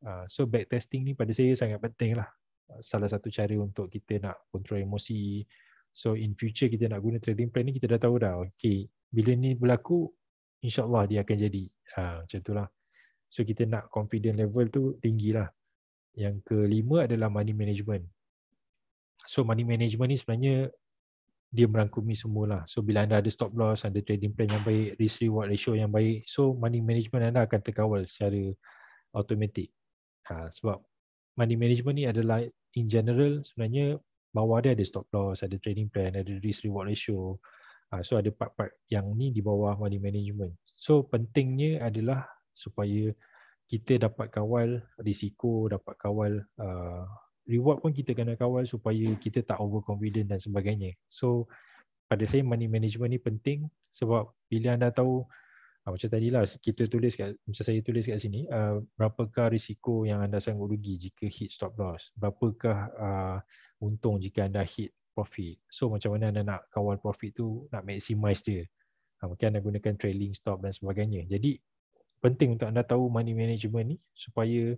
Ah, so back testing ni pada saya sangat penting lah ah, salah satu cara untuk kita nak kontrol emosi so in future kita nak guna trading plan ni kita dah tahu dah okay bila ni berlaku insyaallah dia akan jadi ha, macam itulah so kita nak confident level tu tinggi lah yang kelima adalah money management so money management ni sebenarnya dia merangkumi semualah so bila anda ada stop loss anda trading plan yang baik risk reward ratio yang baik so money management anda akan terkawal secara automatik Ha, sebab money management ni adalah in general sebenarnya bawah dia ada stop loss, ada trading plan, ada risk reward ratio. Ha, so ada part-part yang ni di bawah money management. So pentingnya adalah supaya kita dapat kawal risiko, dapat kawal uh, reward pun kita kena kawal supaya kita tak over confident dan sebagainya. So pada saya money management ni penting sebab bila anda tahu Ha, macam lah kita tulis kat macam saya tulis kat sini uh, berapakah risiko yang anda sanggup rugi jika hit stop loss berapakah uh, untung jika anda hit profit so macam mana anda nak kawal profit tu nak maximize dia ha, mungkin anda gunakan trailing stop dan sebagainya jadi penting untuk anda tahu money management ni supaya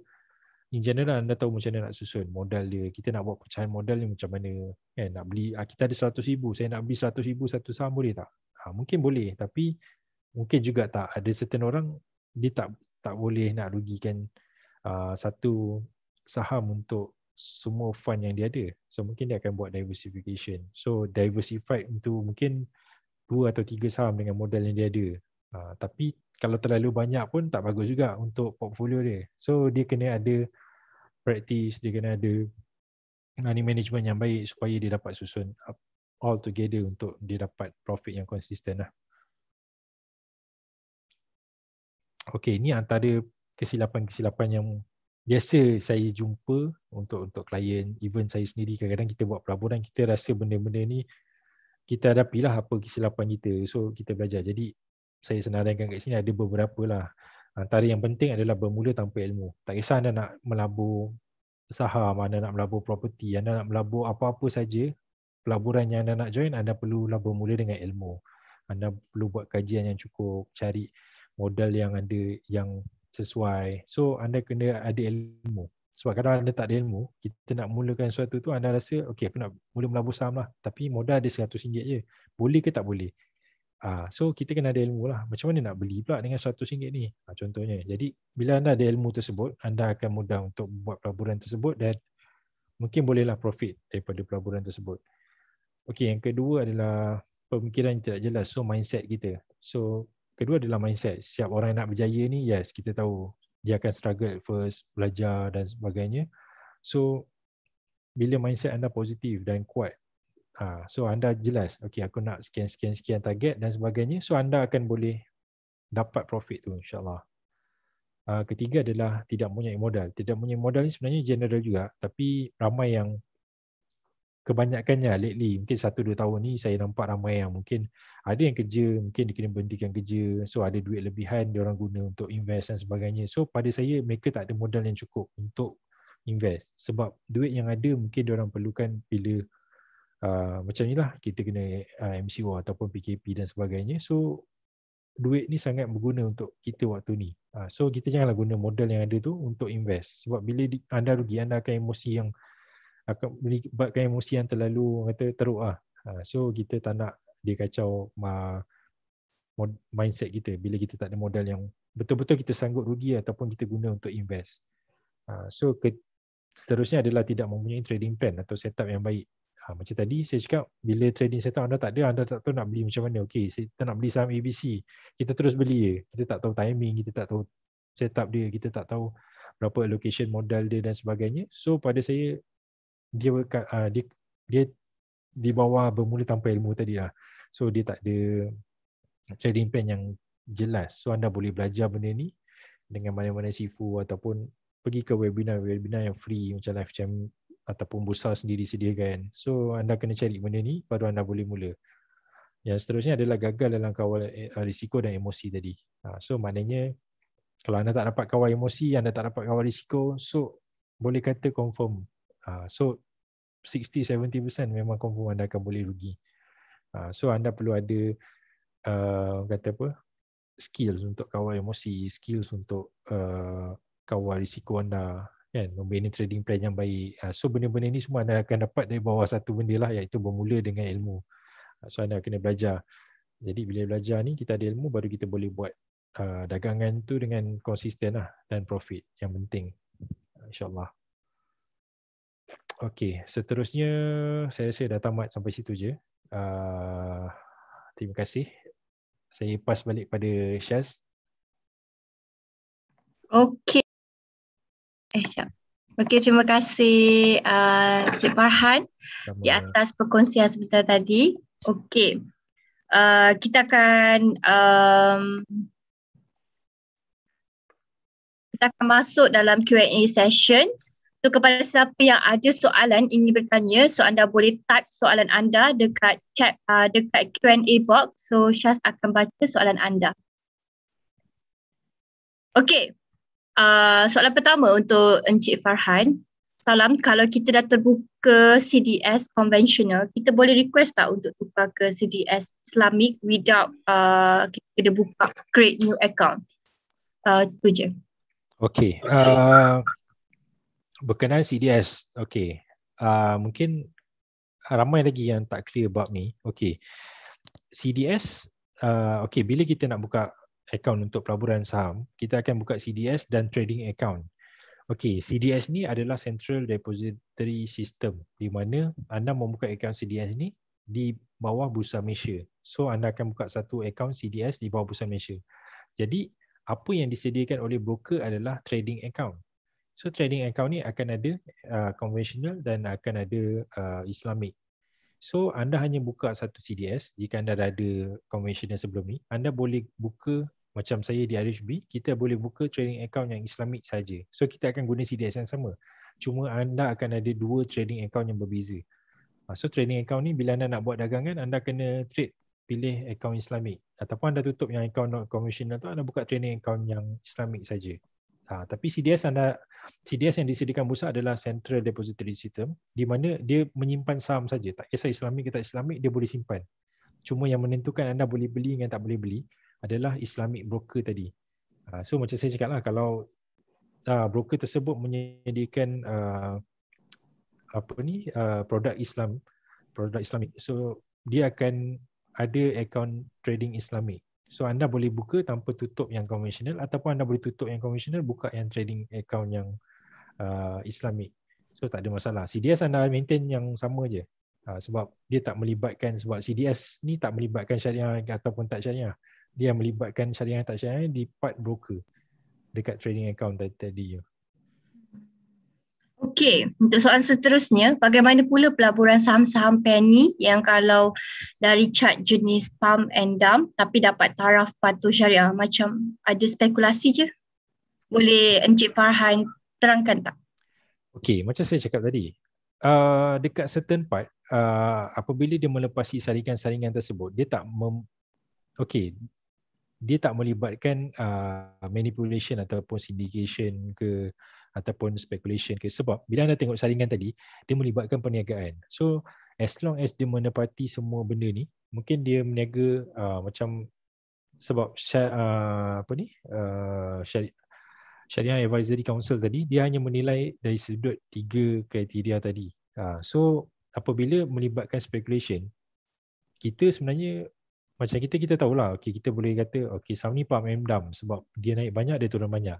in general anda tahu macam mana nak susun modal dia kita nak buat pecahan modal ni macam mana Eh nak beli kita ada 100000 saya nak beli 100000 satu saham boleh tak ha, mungkin boleh tapi mungkin juga tak ada certain orang dia tak tak boleh nak rugikan uh, satu saham untuk semua fund yang dia ada. So mungkin dia akan buat diversification. So diversified untuk mungkin dua atau tiga saham dengan modal yang dia ada. Uh, tapi kalau terlalu banyak pun tak bagus juga untuk portfolio dia. So dia kena ada practice, dia kena ada money management yang baik supaya dia dapat susun up all together untuk dia dapat profit yang konsisten lah. Okey, ini antara kesilapan-kesilapan yang biasa saya jumpa untuk untuk klien, even saya sendiri kadang-kadang kita buat pelaburan kita rasa benda-benda ni kita hadapilah apa kesilapan kita. So kita belajar. Jadi saya senaraikan kat sini ada beberapa lah. Antara yang penting adalah bermula tanpa ilmu. Tak kisah anda nak melabur saham, anda nak melabur property, anda nak melabur apa-apa saja pelaburan yang anda nak join, anda perlu bermula dengan ilmu. Anda perlu buat kajian yang cukup, cari modal yang ada yang sesuai. So anda kena ada ilmu. Sebab kadang kadang anda tak ada ilmu, kita nak mulakan sesuatu tu anda rasa okey aku nak mula melabur saham lah. Tapi modal ada RM100 je. Boleh ke tak boleh? Ah, so kita kena ada ilmu lah. Macam mana nak beli pula dengan RM100 ni? Ah, contohnya. Jadi bila anda ada ilmu tersebut, anda akan mudah untuk buat pelaburan tersebut dan mungkin bolehlah profit daripada pelaburan tersebut. Okey, yang kedua adalah pemikiran yang tidak jelas. So mindset kita. So Kedua adalah mindset. Siap orang yang nak berjaya ni, yes, kita tahu dia akan struggle at first, belajar dan sebagainya. So, bila mindset anda positif dan kuat, ah, so anda jelas, okay, aku nak sekian-sekian-sekian target dan sebagainya, so anda akan boleh dapat profit tu insyaAllah. Ha, ketiga adalah tidak mempunyai modal. Tidak mempunyai modal ni sebenarnya general juga tapi ramai yang kebanyakannya lah lately mungkin 1 2 tahun ni saya nampak ramai yang mungkin ada yang kerja mungkin dia kena berhentikan kerja so ada duit lebihan dia orang guna untuk invest dan sebagainya so pada saya mereka tak ada modal yang cukup untuk invest sebab duit yang ada mungkin dia orang perlukan bila uh, macam inilah kita kena uh, MCO ataupun PKP dan sebagainya so duit ni sangat berguna untuk kita waktu ni uh, so kita janganlah guna modal yang ada tu untuk invest sebab bila anda rugi anda akan emosi yang akan menyebabkan emosi yang terlalu kata teruk ah. So kita tak nak dia kacau mindset kita bila kita tak ada modal yang betul-betul kita sanggup rugi ataupun kita guna untuk invest. Ha, so seterusnya adalah tidak mempunyai trading plan atau setup yang baik. Ha, macam tadi saya cakap bila trading setup anda tak ada anda tak tahu nak beli macam mana okey kita nak beli saham ABC kita terus beli je kita tak tahu timing kita tak tahu setup dia kita tak tahu berapa allocation modal dia dan sebagainya so pada saya dia uh, dia dia di bawah bermula tanpa ilmu tadi lah. So dia tak ada trading plan yang jelas. So anda boleh belajar benda ni dengan mana-mana sifu ataupun pergi ke webinar-webinar yang free macam live jam ataupun bursa sendiri sediakan. So anda kena cari benda ni baru anda boleh mula. Yang seterusnya adalah gagal dalam kawal eh, risiko dan emosi tadi. Ha, so maknanya kalau anda tak dapat kawal emosi, anda tak dapat kawal risiko, so boleh kata confirm. Ha, so 60-70% memang confirm anda akan boleh rugi. Ha, so anda perlu ada uh, kata apa skills untuk kawal emosi, skills untuk uh, kawal risiko anda, kan? membina trading plan yang baik. Ha, so benda-benda ni semua anda akan dapat dari bawah satu benda lah iaitu bermula dengan ilmu. Ha, so anda kena belajar. Jadi bila belajar ni kita ada ilmu baru kita boleh buat uh, dagangan tu dengan konsisten lah dan profit yang penting. InsyaAllah. Okey, seterusnya saya rasa dah tamat sampai situ je. Uh, terima kasih. Saya pas balik pada Syaz. Okey. Eh, siap. Okey, terima kasih uh, ah, Cik Farhan Sama. di atas perkongsian sebentar tadi. Okey. Uh, kita akan um, kita akan masuk dalam Q&A sessions. So kepada siapa yang ada soalan ingin bertanya, so anda boleh type soalan anda dekat chat uh, dekat Q&A box. So Syaz akan baca soalan anda. Okay, uh, soalan pertama untuk Encik Farhan. Salam, kalau kita dah terbuka CDS conventional, kita boleh request tak untuk tukar ke CDS Islamic without uh, kita kena buka create new account? Uh, itu je. Okay. Uh, berkenaan CDS. Okay. Uh, ah, mungkin ramai lagi yang tak clear about ni. Okay. CDS. Uh, ah, okay. Bila kita nak buka account untuk pelaburan saham, kita akan buka CDS dan trading account. Okay. CDS ni adalah Central Depository System di mana anda membuka account CDS ni di bawah Bursa Malaysia. So anda akan buka satu account CDS di bawah Bursa Malaysia. Jadi apa yang disediakan oleh broker adalah trading account. So trading account ni akan ada uh, conventional dan akan ada uh, Islamic. So anda hanya buka satu CDS jika anda dah ada conventional sebelum ni, anda boleh buka macam saya di RHB, kita boleh buka trading account yang Islamic saja. So kita akan guna CDS yang sama. Cuma anda akan ada dua trading account yang berbeza. Ah, so trading account ni bila anda nak buat dagangan anda kena trade pilih account Islamic ataupun anda tutup yang account not conventional tu anda buka trading account yang Islamic saja. Ha, tapi CDS anda CDS yang disediakan Bursa adalah Central Depository System di mana dia menyimpan saham saja. Tak kisah Islamik ke tak Islamik, dia boleh simpan. Cuma yang menentukan anda boleh beli dengan tak boleh beli adalah Islamic broker tadi. Ha, so macam saya cakaplah kalau uh, broker tersebut menyediakan uh, apa ni uh, produk Islam, produk Islamik. So dia akan ada account trading Islamik. So anda boleh buka tanpa tutup yang konvensional ataupun anda boleh tutup yang konvensional buka yang trading account yang uh, Islamic. So tak ada masalah. CDS anda maintain yang sama je. Uh, sebab dia tak melibatkan sebab CDS ni tak melibatkan syariah ataupun tak syariah. Dia melibatkan syariah tak syariah di part broker dekat trading account tadi you. Okey, untuk soalan seterusnya, bagaimana pula pelaburan saham-saham penny yang kalau dari chart jenis pump and dump tapi dapat taraf patuh syariah macam ada spekulasi je? Boleh Encik Farhan terangkan tak? Okey, macam saya cakap tadi, uh, dekat certain part, uh, apabila dia melepasi saringan-saringan tersebut, dia tak mem Okey, dia tak melibatkan uh, manipulation ataupun syndication ke ataupun speculation ke sebab bila anda tengok saringan tadi dia melibatkan perniagaan so as long as dia menepati semua benda ni mungkin dia meniaga uh, macam sebab uh, apa ni uh, syari, syariah advisory council tadi dia hanya menilai dari sudut tiga kriteria tadi uh, so apabila melibatkan speculation kita sebenarnya macam kita kita tahulah okey kita boleh kata okey saham ni pump sebab dia naik banyak dia turun banyak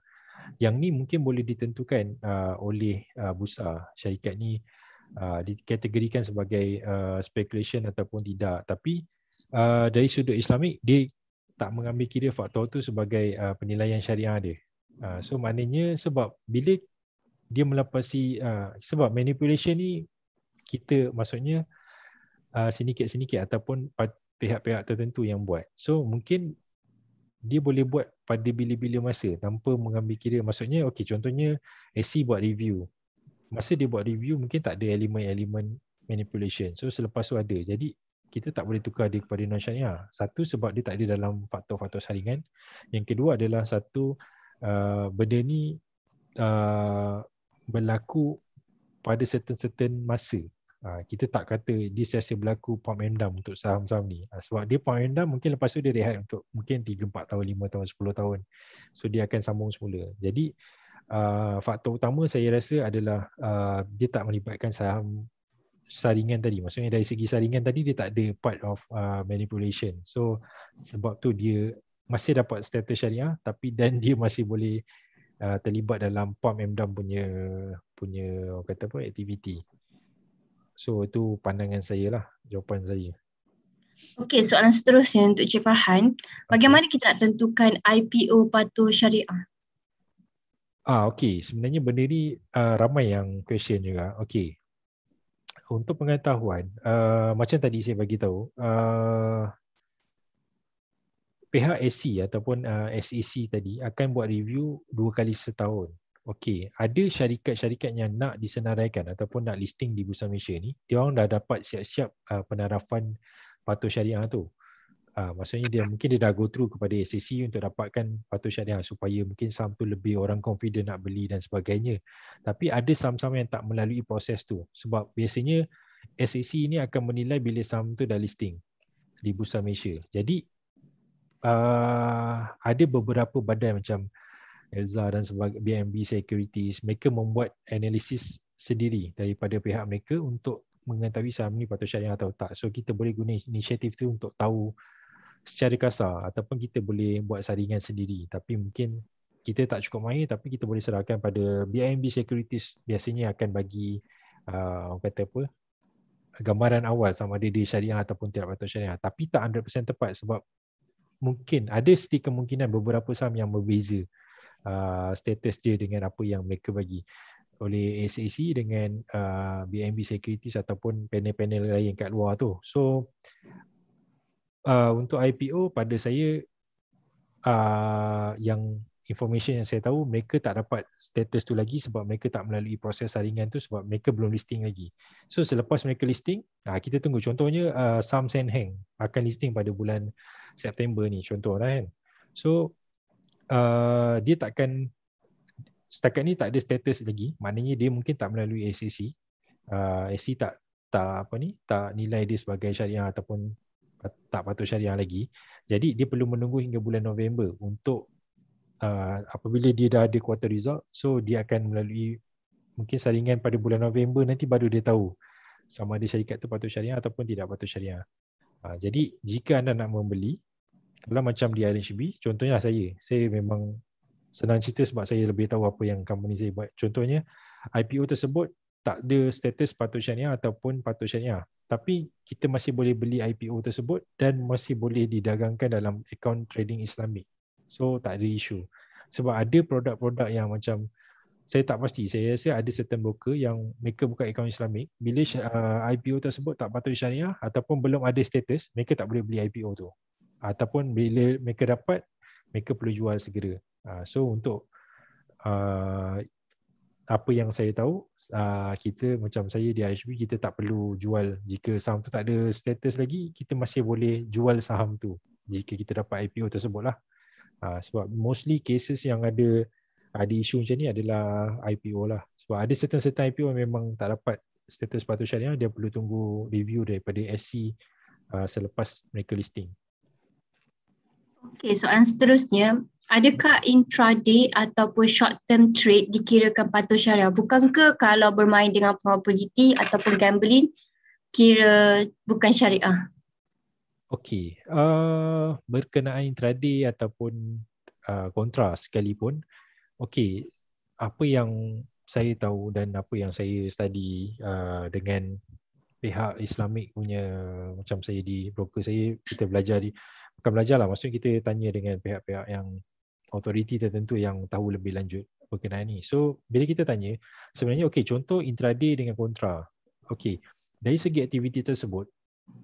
yang ni mungkin boleh ditentukan uh, oleh uh, Bursa. Syarikat ni uh, dikategorikan sebagai uh, speculation ataupun tidak. Tapi uh, dari sudut Islamik, dia tak mengambil kira faktor tu sebagai uh, penilaian syariah dia. Uh, so maknanya sebab bila dia melapasi uh, sebab manipulation ni kita maksudnya uh, sinikit-sinikit ataupun pihak-pihak tertentu yang buat. So mungkin dia boleh buat pada bila-bila masa tanpa mengambil kira maksudnya okey contohnya AC buat review masa dia buat review mungkin tak ada elemen-elemen manipulation so selepas tu ada jadi kita tak boleh tukar dia kepada non ah. satu sebab dia tak ada dalam faktor-faktor saringan yang kedua adalah satu uh, benda ni uh, berlaku pada certain-certain masa Ha, kita tak kata dia sesi berlaku pump and dump untuk saham-saham ni ha, sebab dia pump and dump mungkin lepas tu dia rehat untuk mungkin 3 4 tahun 5 tahun 10 tahun so dia akan sambung semula jadi uh, faktor utama saya rasa adalah uh, dia tak melibatkan saham saringan tadi maksudnya dari segi saringan tadi dia tak ada part of uh, manipulation so sebab tu dia masih dapat status syariah tapi dan dia masih boleh uh, terlibat dalam pump and dump punya punya orang kata apa aktiviti So itu pandangan saya lah jawapan saya. Okay, soalan seterusnya untuk Cik Farhan. Bagaimana okay. kita nak tentukan IPO patuh syariah? Ah, okay. sebenarnya benda ni uh, ramai yang question juga. Okay, untuk pengetahuan, uh, macam tadi saya bagi tahu, uh, pihak e ataupun uh, SEC tadi akan buat review dua kali setahun okey, ada syarikat-syarikat yang nak disenaraikan ataupun nak listing di Bursa Malaysia ni, dia orang dah dapat siap-siap uh, penarafan patuh syariah tu. Uh, maksudnya dia mungkin dia dah go through kepada SEC untuk dapatkan patuh syariah supaya mungkin saham tu lebih orang confident nak beli dan sebagainya. Tapi ada saham-saham yang tak melalui proses tu sebab biasanya SEC ni akan menilai bila saham tu dah listing di Bursa Malaysia. Jadi uh, ada beberapa badan macam Elza dan sebagai BNB Securities mereka membuat analisis sendiri daripada pihak mereka untuk mengetahui saham ni patut syariah atau tak. So kita boleh guna inisiatif tu untuk tahu secara kasar ataupun kita boleh buat saringan sendiri tapi mungkin kita tak cukup mahir tapi kita boleh serahkan pada BIMB Securities biasanya akan bagi uh, kata apa gambaran awal sama ada dia syariah ataupun tidak patut syariah tapi tak 100% tepat sebab mungkin ada setiap kemungkinan beberapa saham yang berbeza Uh, status dia dengan apa yang mereka bagi oleh SEC dengan uh, BNB Securities ataupun panel-panel lain kat luar tu. So uh, untuk IPO pada saya uh, yang information yang saya tahu mereka tak dapat status tu lagi sebab mereka tak melalui proses saringan tu sebab mereka belum listing lagi. So selepas mereka listing, kita tunggu contohnya uh, Sam Senheng akan listing pada bulan September ni contoh lah kan. So uh, dia takkan setakat ni tak ada status lagi maknanya dia mungkin tak melalui ACC. uh, SEC tak tak apa ni tak nilai dia sebagai syariah ataupun tak patut syariah lagi jadi dia perlu menunggu hingga bulan November untuk uh, apabila dia dah ada quarter result so dia akan melalui mungkin saringan pada bulan November nanti baru dia tahu sama ada syarikat tu patut syariah ataupun tidak patut syariah uh, jadi jika anda nak membeli kalau macam di LHB, contohnya lah saya. Saya memang senang cerita sebab saya lebih tahu apa yang company saya buat. Contohnya, IPO tersebut tak ada status patut syariah ataupun patut syariah. Tapi kita masih boleh beli IPO tersebut dan masih boleh didagangkan dalam account trading Islamic. So tak ada isu. Sebab ada produk-produk yang macam saya tak pasti. Saya rasa ada certain broker yang mereka buka akaun Islamik Bila uh, IPO tersebut tak patut syariah ataupun belum ada status, mereka tak boleh beli IPO tu ataupun bila mereka dapat mereka perlu jual segera. Ah, so untuk ah, apa yang saya tahu ah, kita macam saya di IHB kita tak perlu jual jika saham tu tak ada status lagi kita masih boleh jual saham tu jika kita dapat IPO tersebut lah. Sebab mostly cases yang ada ada isu macam ni adalah IPO lah. Sebab ada certain-certain IPO memang tak dapat status patut syariah dia perlu tunggu review daripada SC e, selepas mereka listing. Okay, soalan seterusnya, adakah intraday ataupun short term trade dikirakan patuh syariah? Bukankah kalau bermain dengan property ataupun gambling kira bukan syariah? Okey, uh, berkenaan intraday ataupun uh, kontra sekalipun, okey, apa yang saya tahu dan apa yang saya study uh, dengan pihak Islamik punya macam saya di broker saya kita belajar di bukan belajar lah maksudnya kita tanya dengan pihak-pihak yang authority tertentu yang tahu lebih lanjut berkenaan ni. So bila kita tanya sebenarnya okay contoh intraday dengan kontra. okay Dari segi aktiviti tersebut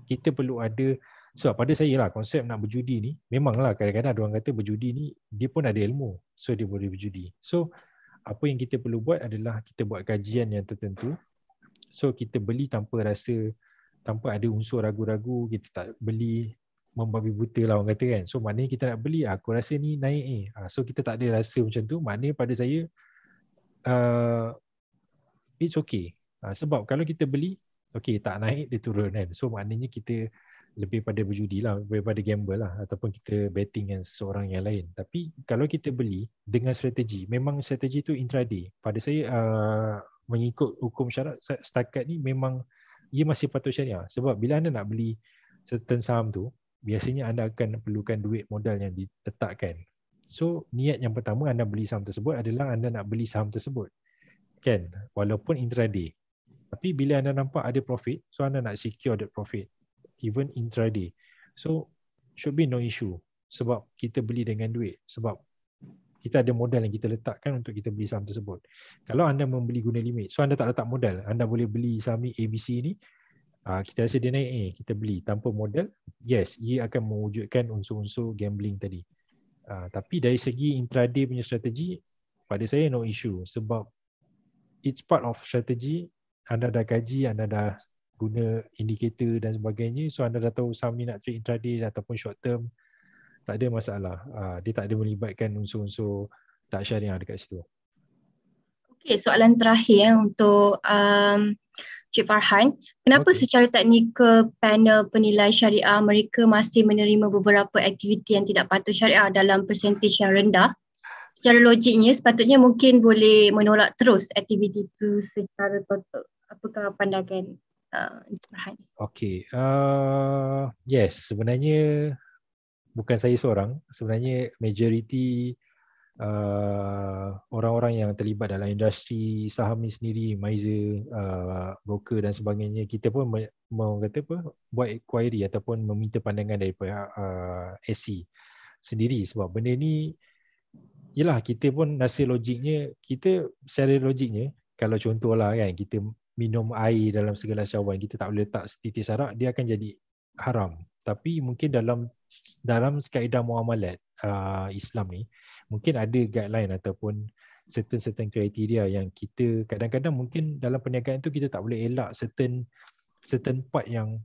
kita perlu ada so pada saya lah konsep nak berjudi ni memanglah kadang-kadang orang kata berjudi ni dia pun ada ilmu so dia boleh berjudi. So apa yang kita perlu buat adalah kita buat kajian yang tertentu. So kita beli tanpa rasa tanpa ada unsur ragu-ragu kita tak beli membabi buta lah orang kata kan. So maknanya kita nak beli, ah, aku rasa ni naik ni. Eh. So kita tak ada rasa macam tu. Maknanya pada saya, uh, it's okay. sebab kalau kita beli, okay tak naik dia turun kan. So maknanya kita lebih pada berjudi lah, lebih pada gamble lah. Ataupun kita betting dengan seseorang yang lain. Tapi kalau kita beli dengan strategi, memang strategi tu intraday. Pada saya, uh, mengikut hukum syarat setakat ni memang ia masih patut syariah. Sebab bila anda nak beli certain saham tu, biasanya anda akan perlukan duit modal yang diletakkan. So niat yang pertama anda beli saham tersebut adalah anda nak beli saham tersebut. Kan? Walaupun intraday. Tapi bila anda nampak ada profit, so anda nak secure that profit even intraday. So should be no issue sebab kita beli dengan duit sebab kita ada modal yang kita letakkan untuk kita beli saham tersebut. Kalau anda membeli guna limit, so anda tak letak modal, anda boleh beli saham ABC ni Ah, kita rasa dia naik eh kita beli tanpa modal yes ia akan mewujudkan unsur-unsur gambling tadi ah, tapi dari segi intraday punya strategi pada saya no issue sebab it's part of strategy anda dah kaji anda dah guna indikator dan sebagainya so anda dah tahu saham ni nak trade intraday ataupun short term tak ada masalah ah, dia tak ada melibatkan unsur-unsur tak syariah dekat situ. Okay, soalan terakhir eh, untuk um, Cik Farhan. Kenapa okay. secara teknikal panel penilai syariah mereka masih menerima beberapa aktiviti yang tidak patut syariah dalam persentaj yang rendah? Secara logiknya sepatutnya mungkin boleh menolak terus aktiviti itu secara total. Apakah pandangan uh, Cik uh, Farhan? Okay, uh, yes sebenarnya bukan saya seorang. Sebenarnya majoriti Uh, orang-orang yang terlibat dalam industri saham ni sendiri, miser, uh, broker dan sebagainya, kita pun mau kata apa, buat inquiry ataupun meminta pandangan daripada uh, SC e sendiri sebab benda ni ialah kita pun nasi logiknya kita secara logiknya kalau contohlah kan kita minum air dalam segala syawan kita tak boleh letak setitis arak dia akan jadi haram tapi mungkin dalam dalam kaedah muamalat uh, Islam ni mungkin ada guideline ataupun certain certain criteria yang kita kadang-kadang mungkin dalam perniagaan tu kita tak boleh elak certain certain part yang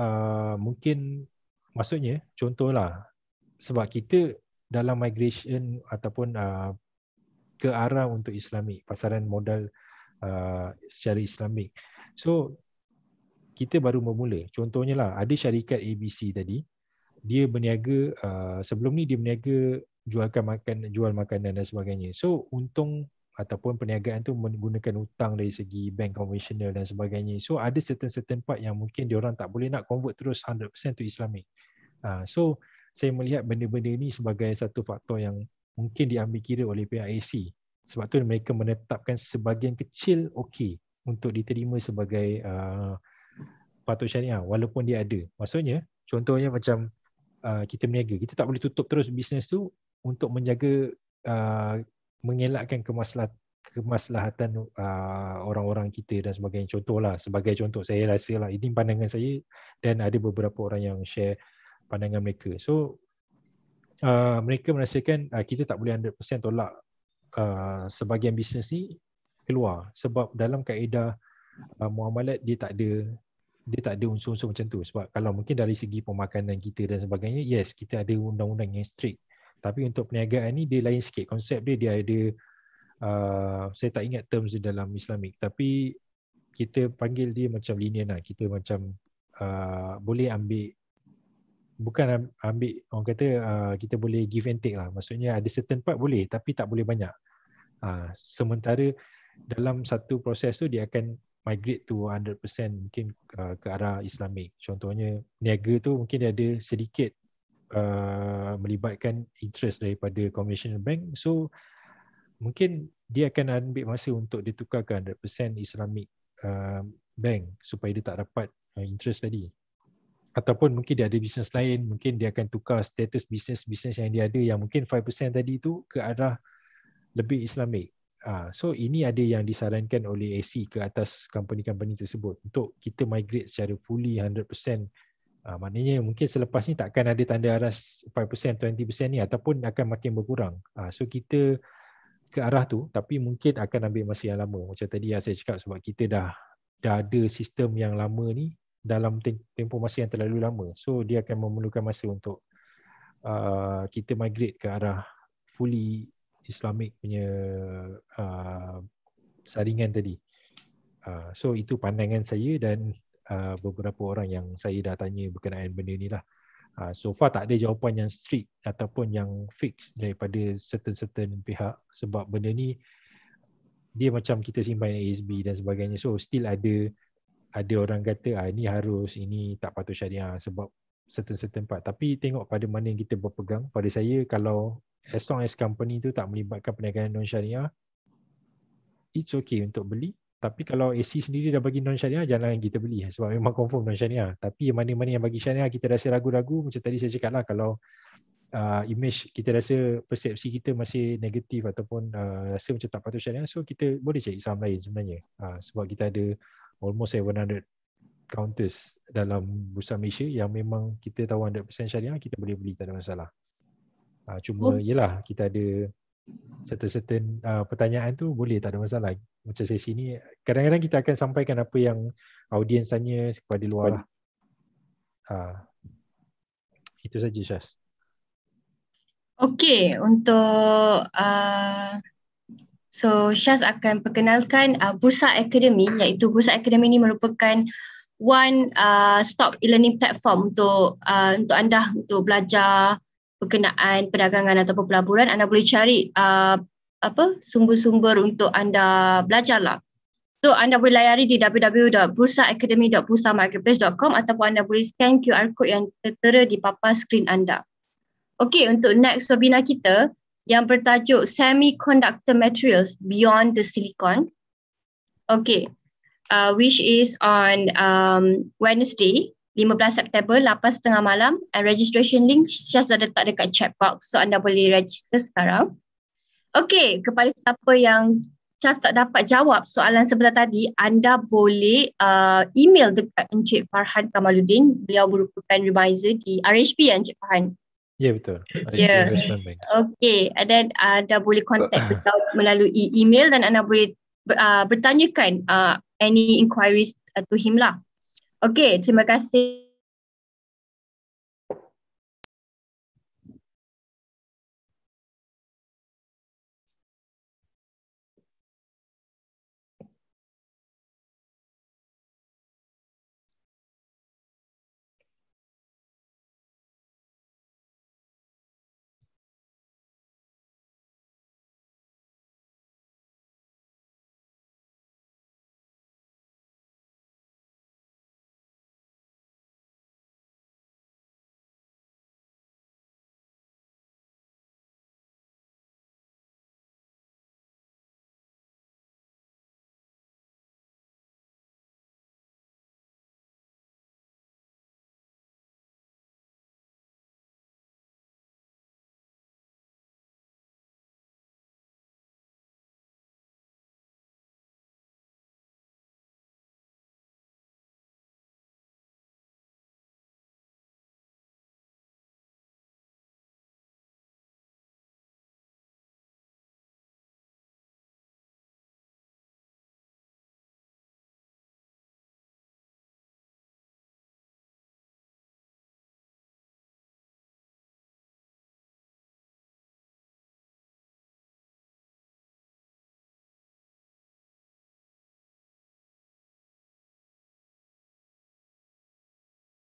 uh, mungkin maksudnya contohlah sebab kita dalam migration ataupun uh, ke arah untuk islamik pasaran modal uh, secara islamik so kita baru bermula contohnya lah ada syarikat ABC tadi dia berniaga uh, sebelum ni dia berniaga jualkan makan jual makanan dan sebagainya. So untung ataupun perniagaan tu menggunakan hutang dari segi bank conventional dan sebagainya. So ada certain certain part yang mungkin dia orang tak boleh nak convert terus 100% to Islamic. Uh, so saya melihat benda-benda ni sebagai satu faktor yang mungkin diambil kira oleh pihak AC. Sebab tu mereka menetapkan sebahagian kecil okey untuk diterima sebagai uh, patut syariah walaupun dia ada. Maksudnya contohnya macam Uh, kita berniaga. Kita tak boleh tutup terus bisnes tu untuk menjaga uh, mengelakkan kemaslah, kemaslahatan uh, orang-orang kita dan sebagainya. Contohlah, sebagai contoh saya rasa lah, ini pandangan saya dan ada beberapa orang yang share pandangan mereka. So, uh, mereka merasakan uh, kita tak boleh 100% tolak uh, sebagian bisnes ni keluar sebab dalam kaedah uh, muamalat dia tak ada dia tak ada unsur-unsur macam tu sebab kalau mungkin dari segi pemakanan kita dan sebagainya yes kita ada undang-undang yang strict tapi untuk perniagaan ni dia lain sikit konsep dia dia ada uh, saya tak ingat terms dia dalam islamik tapi kita panggil dia macam linear lah kita macam uh, boleh ambil bukan ambil orang kata uh, kita boleh give and take lah maksudnya ada certain part boleh tapi tak boleh banyak uh, sementara dalam satu proses tu dia akan migrate to 100% mungkin uh, ke arah islamik contohnya niaga tu mungkin dia ada sedikit uh, melibatkan interest daripada commercial bank so mungkin dia akan ambil masa untuk ditukarkan 100% islamik uh, bank supaya dia tak dapat uh, interest tadi ataupun mungkin dia ada bisnes lain mungkin dia akan tukar status bisnes-bisnes yang dia ada yang mungkin 5% tadi tu ke arah lebih islamik Ah, So ini ada yang disarankan oleh AC ke atas company-company tersebut untuk kita migrate secara fully 100%. Ah, maknanya mungkin selepas ni takkan ada tanda aras 5%, 20% ni ataupun akan makin berkurang. Ah, So kita ke arah tu tapi mungkin akan ambil masa yang lama. Macam tadi yang saya cakap sebab kita dah, dah ada sistem yang lama ni dalam tempoh masa yang terlalu lama. So dia akan memerlukan masa untuk uh, kita migrate ke arah fully Islamik punya uh, saringan tadi. Uh, so itu pandangan saya dan uh, beberapa orang yang saya dah tanya berkenaan benda ni lah. Uh, so far tak ada jawapan yang strict ataupun yang fix daripada certain-certain pihak sebab benda ni dia macam kita simpan ASB dan sebagainya. So still ada ada orang kata ah, ini harus, ini tak patut syariah sebab certain-certain part. Tapi tengok pada mana yang kita berpegang. Pada saya kalau as long as company tu tak melibatkan perniagaan non syariah it's okay untuk beli tapi kalau AC sendiri dah bagi non syariah jangan kita beli sebab memang confirm non syariah tapi yang mana-mana yang bagi syariah kita rasa ragu-ragu macam tadi saya cakap lah kalau uh, image kita rasa persepsi kita masih negatif ataupun uh, rasa macam tak patut syariah so kita boleh cari saham lain sebenarnya uh, sebab kita ada almost 700 counters dalam bursa Malaysia yang memang kita tahu 100% syariah kita boleh beli tak ada masalah. Uh, cuma oh. yelah kita ada certain-certain uh, pertanyaan tu boleh tak ada masalah. Macam sesi ni kadang-kadang kita akan sampaikan apa yang audiens tanya kepada luar lah. Uh, itu saja Syaz. Okay untuk uh... So Syaz akan perkenalkan uh, Bursa Akademi iaitu Bursa Akademi ini merupakan one uh, stop e-learning platform untuk uh, untuk anda untuk belajar perkenaan perdagangan ataupun pelaburan anda boleh cari uh, apa sumber-sumber untuk anda belajarlah. lah. So anda boleh layari di www.bursaacademy.bursamarketplace.com ataupun anda boleh scan QR code yang tertera di papan skrin anda. Okey, untuk next webinar kita yang bertajuk Semiconductor Materials Beyond the Silicon. Okey. Uh, which is on um, Wednesday 15 September 8.30 malam and registration link Syaz dah letak dekat chat box so anda boleh register sekarang. Okay, kepada siapa yang Syaz tak dapat jawab soalan sebelah tadi, anda boleh uh, email dekat Encik Farhan Kamaluddin. Beliau merupakan reviser di RHP ya Encik Farhan? Ya, yeah, betul. Yeah. Ya. Okay, and then uh, anda boleh contact beliau melalui email dan anda boleh uh, bertanyakan uh, any inquiries uh, to him lah. Okey, terima kasih.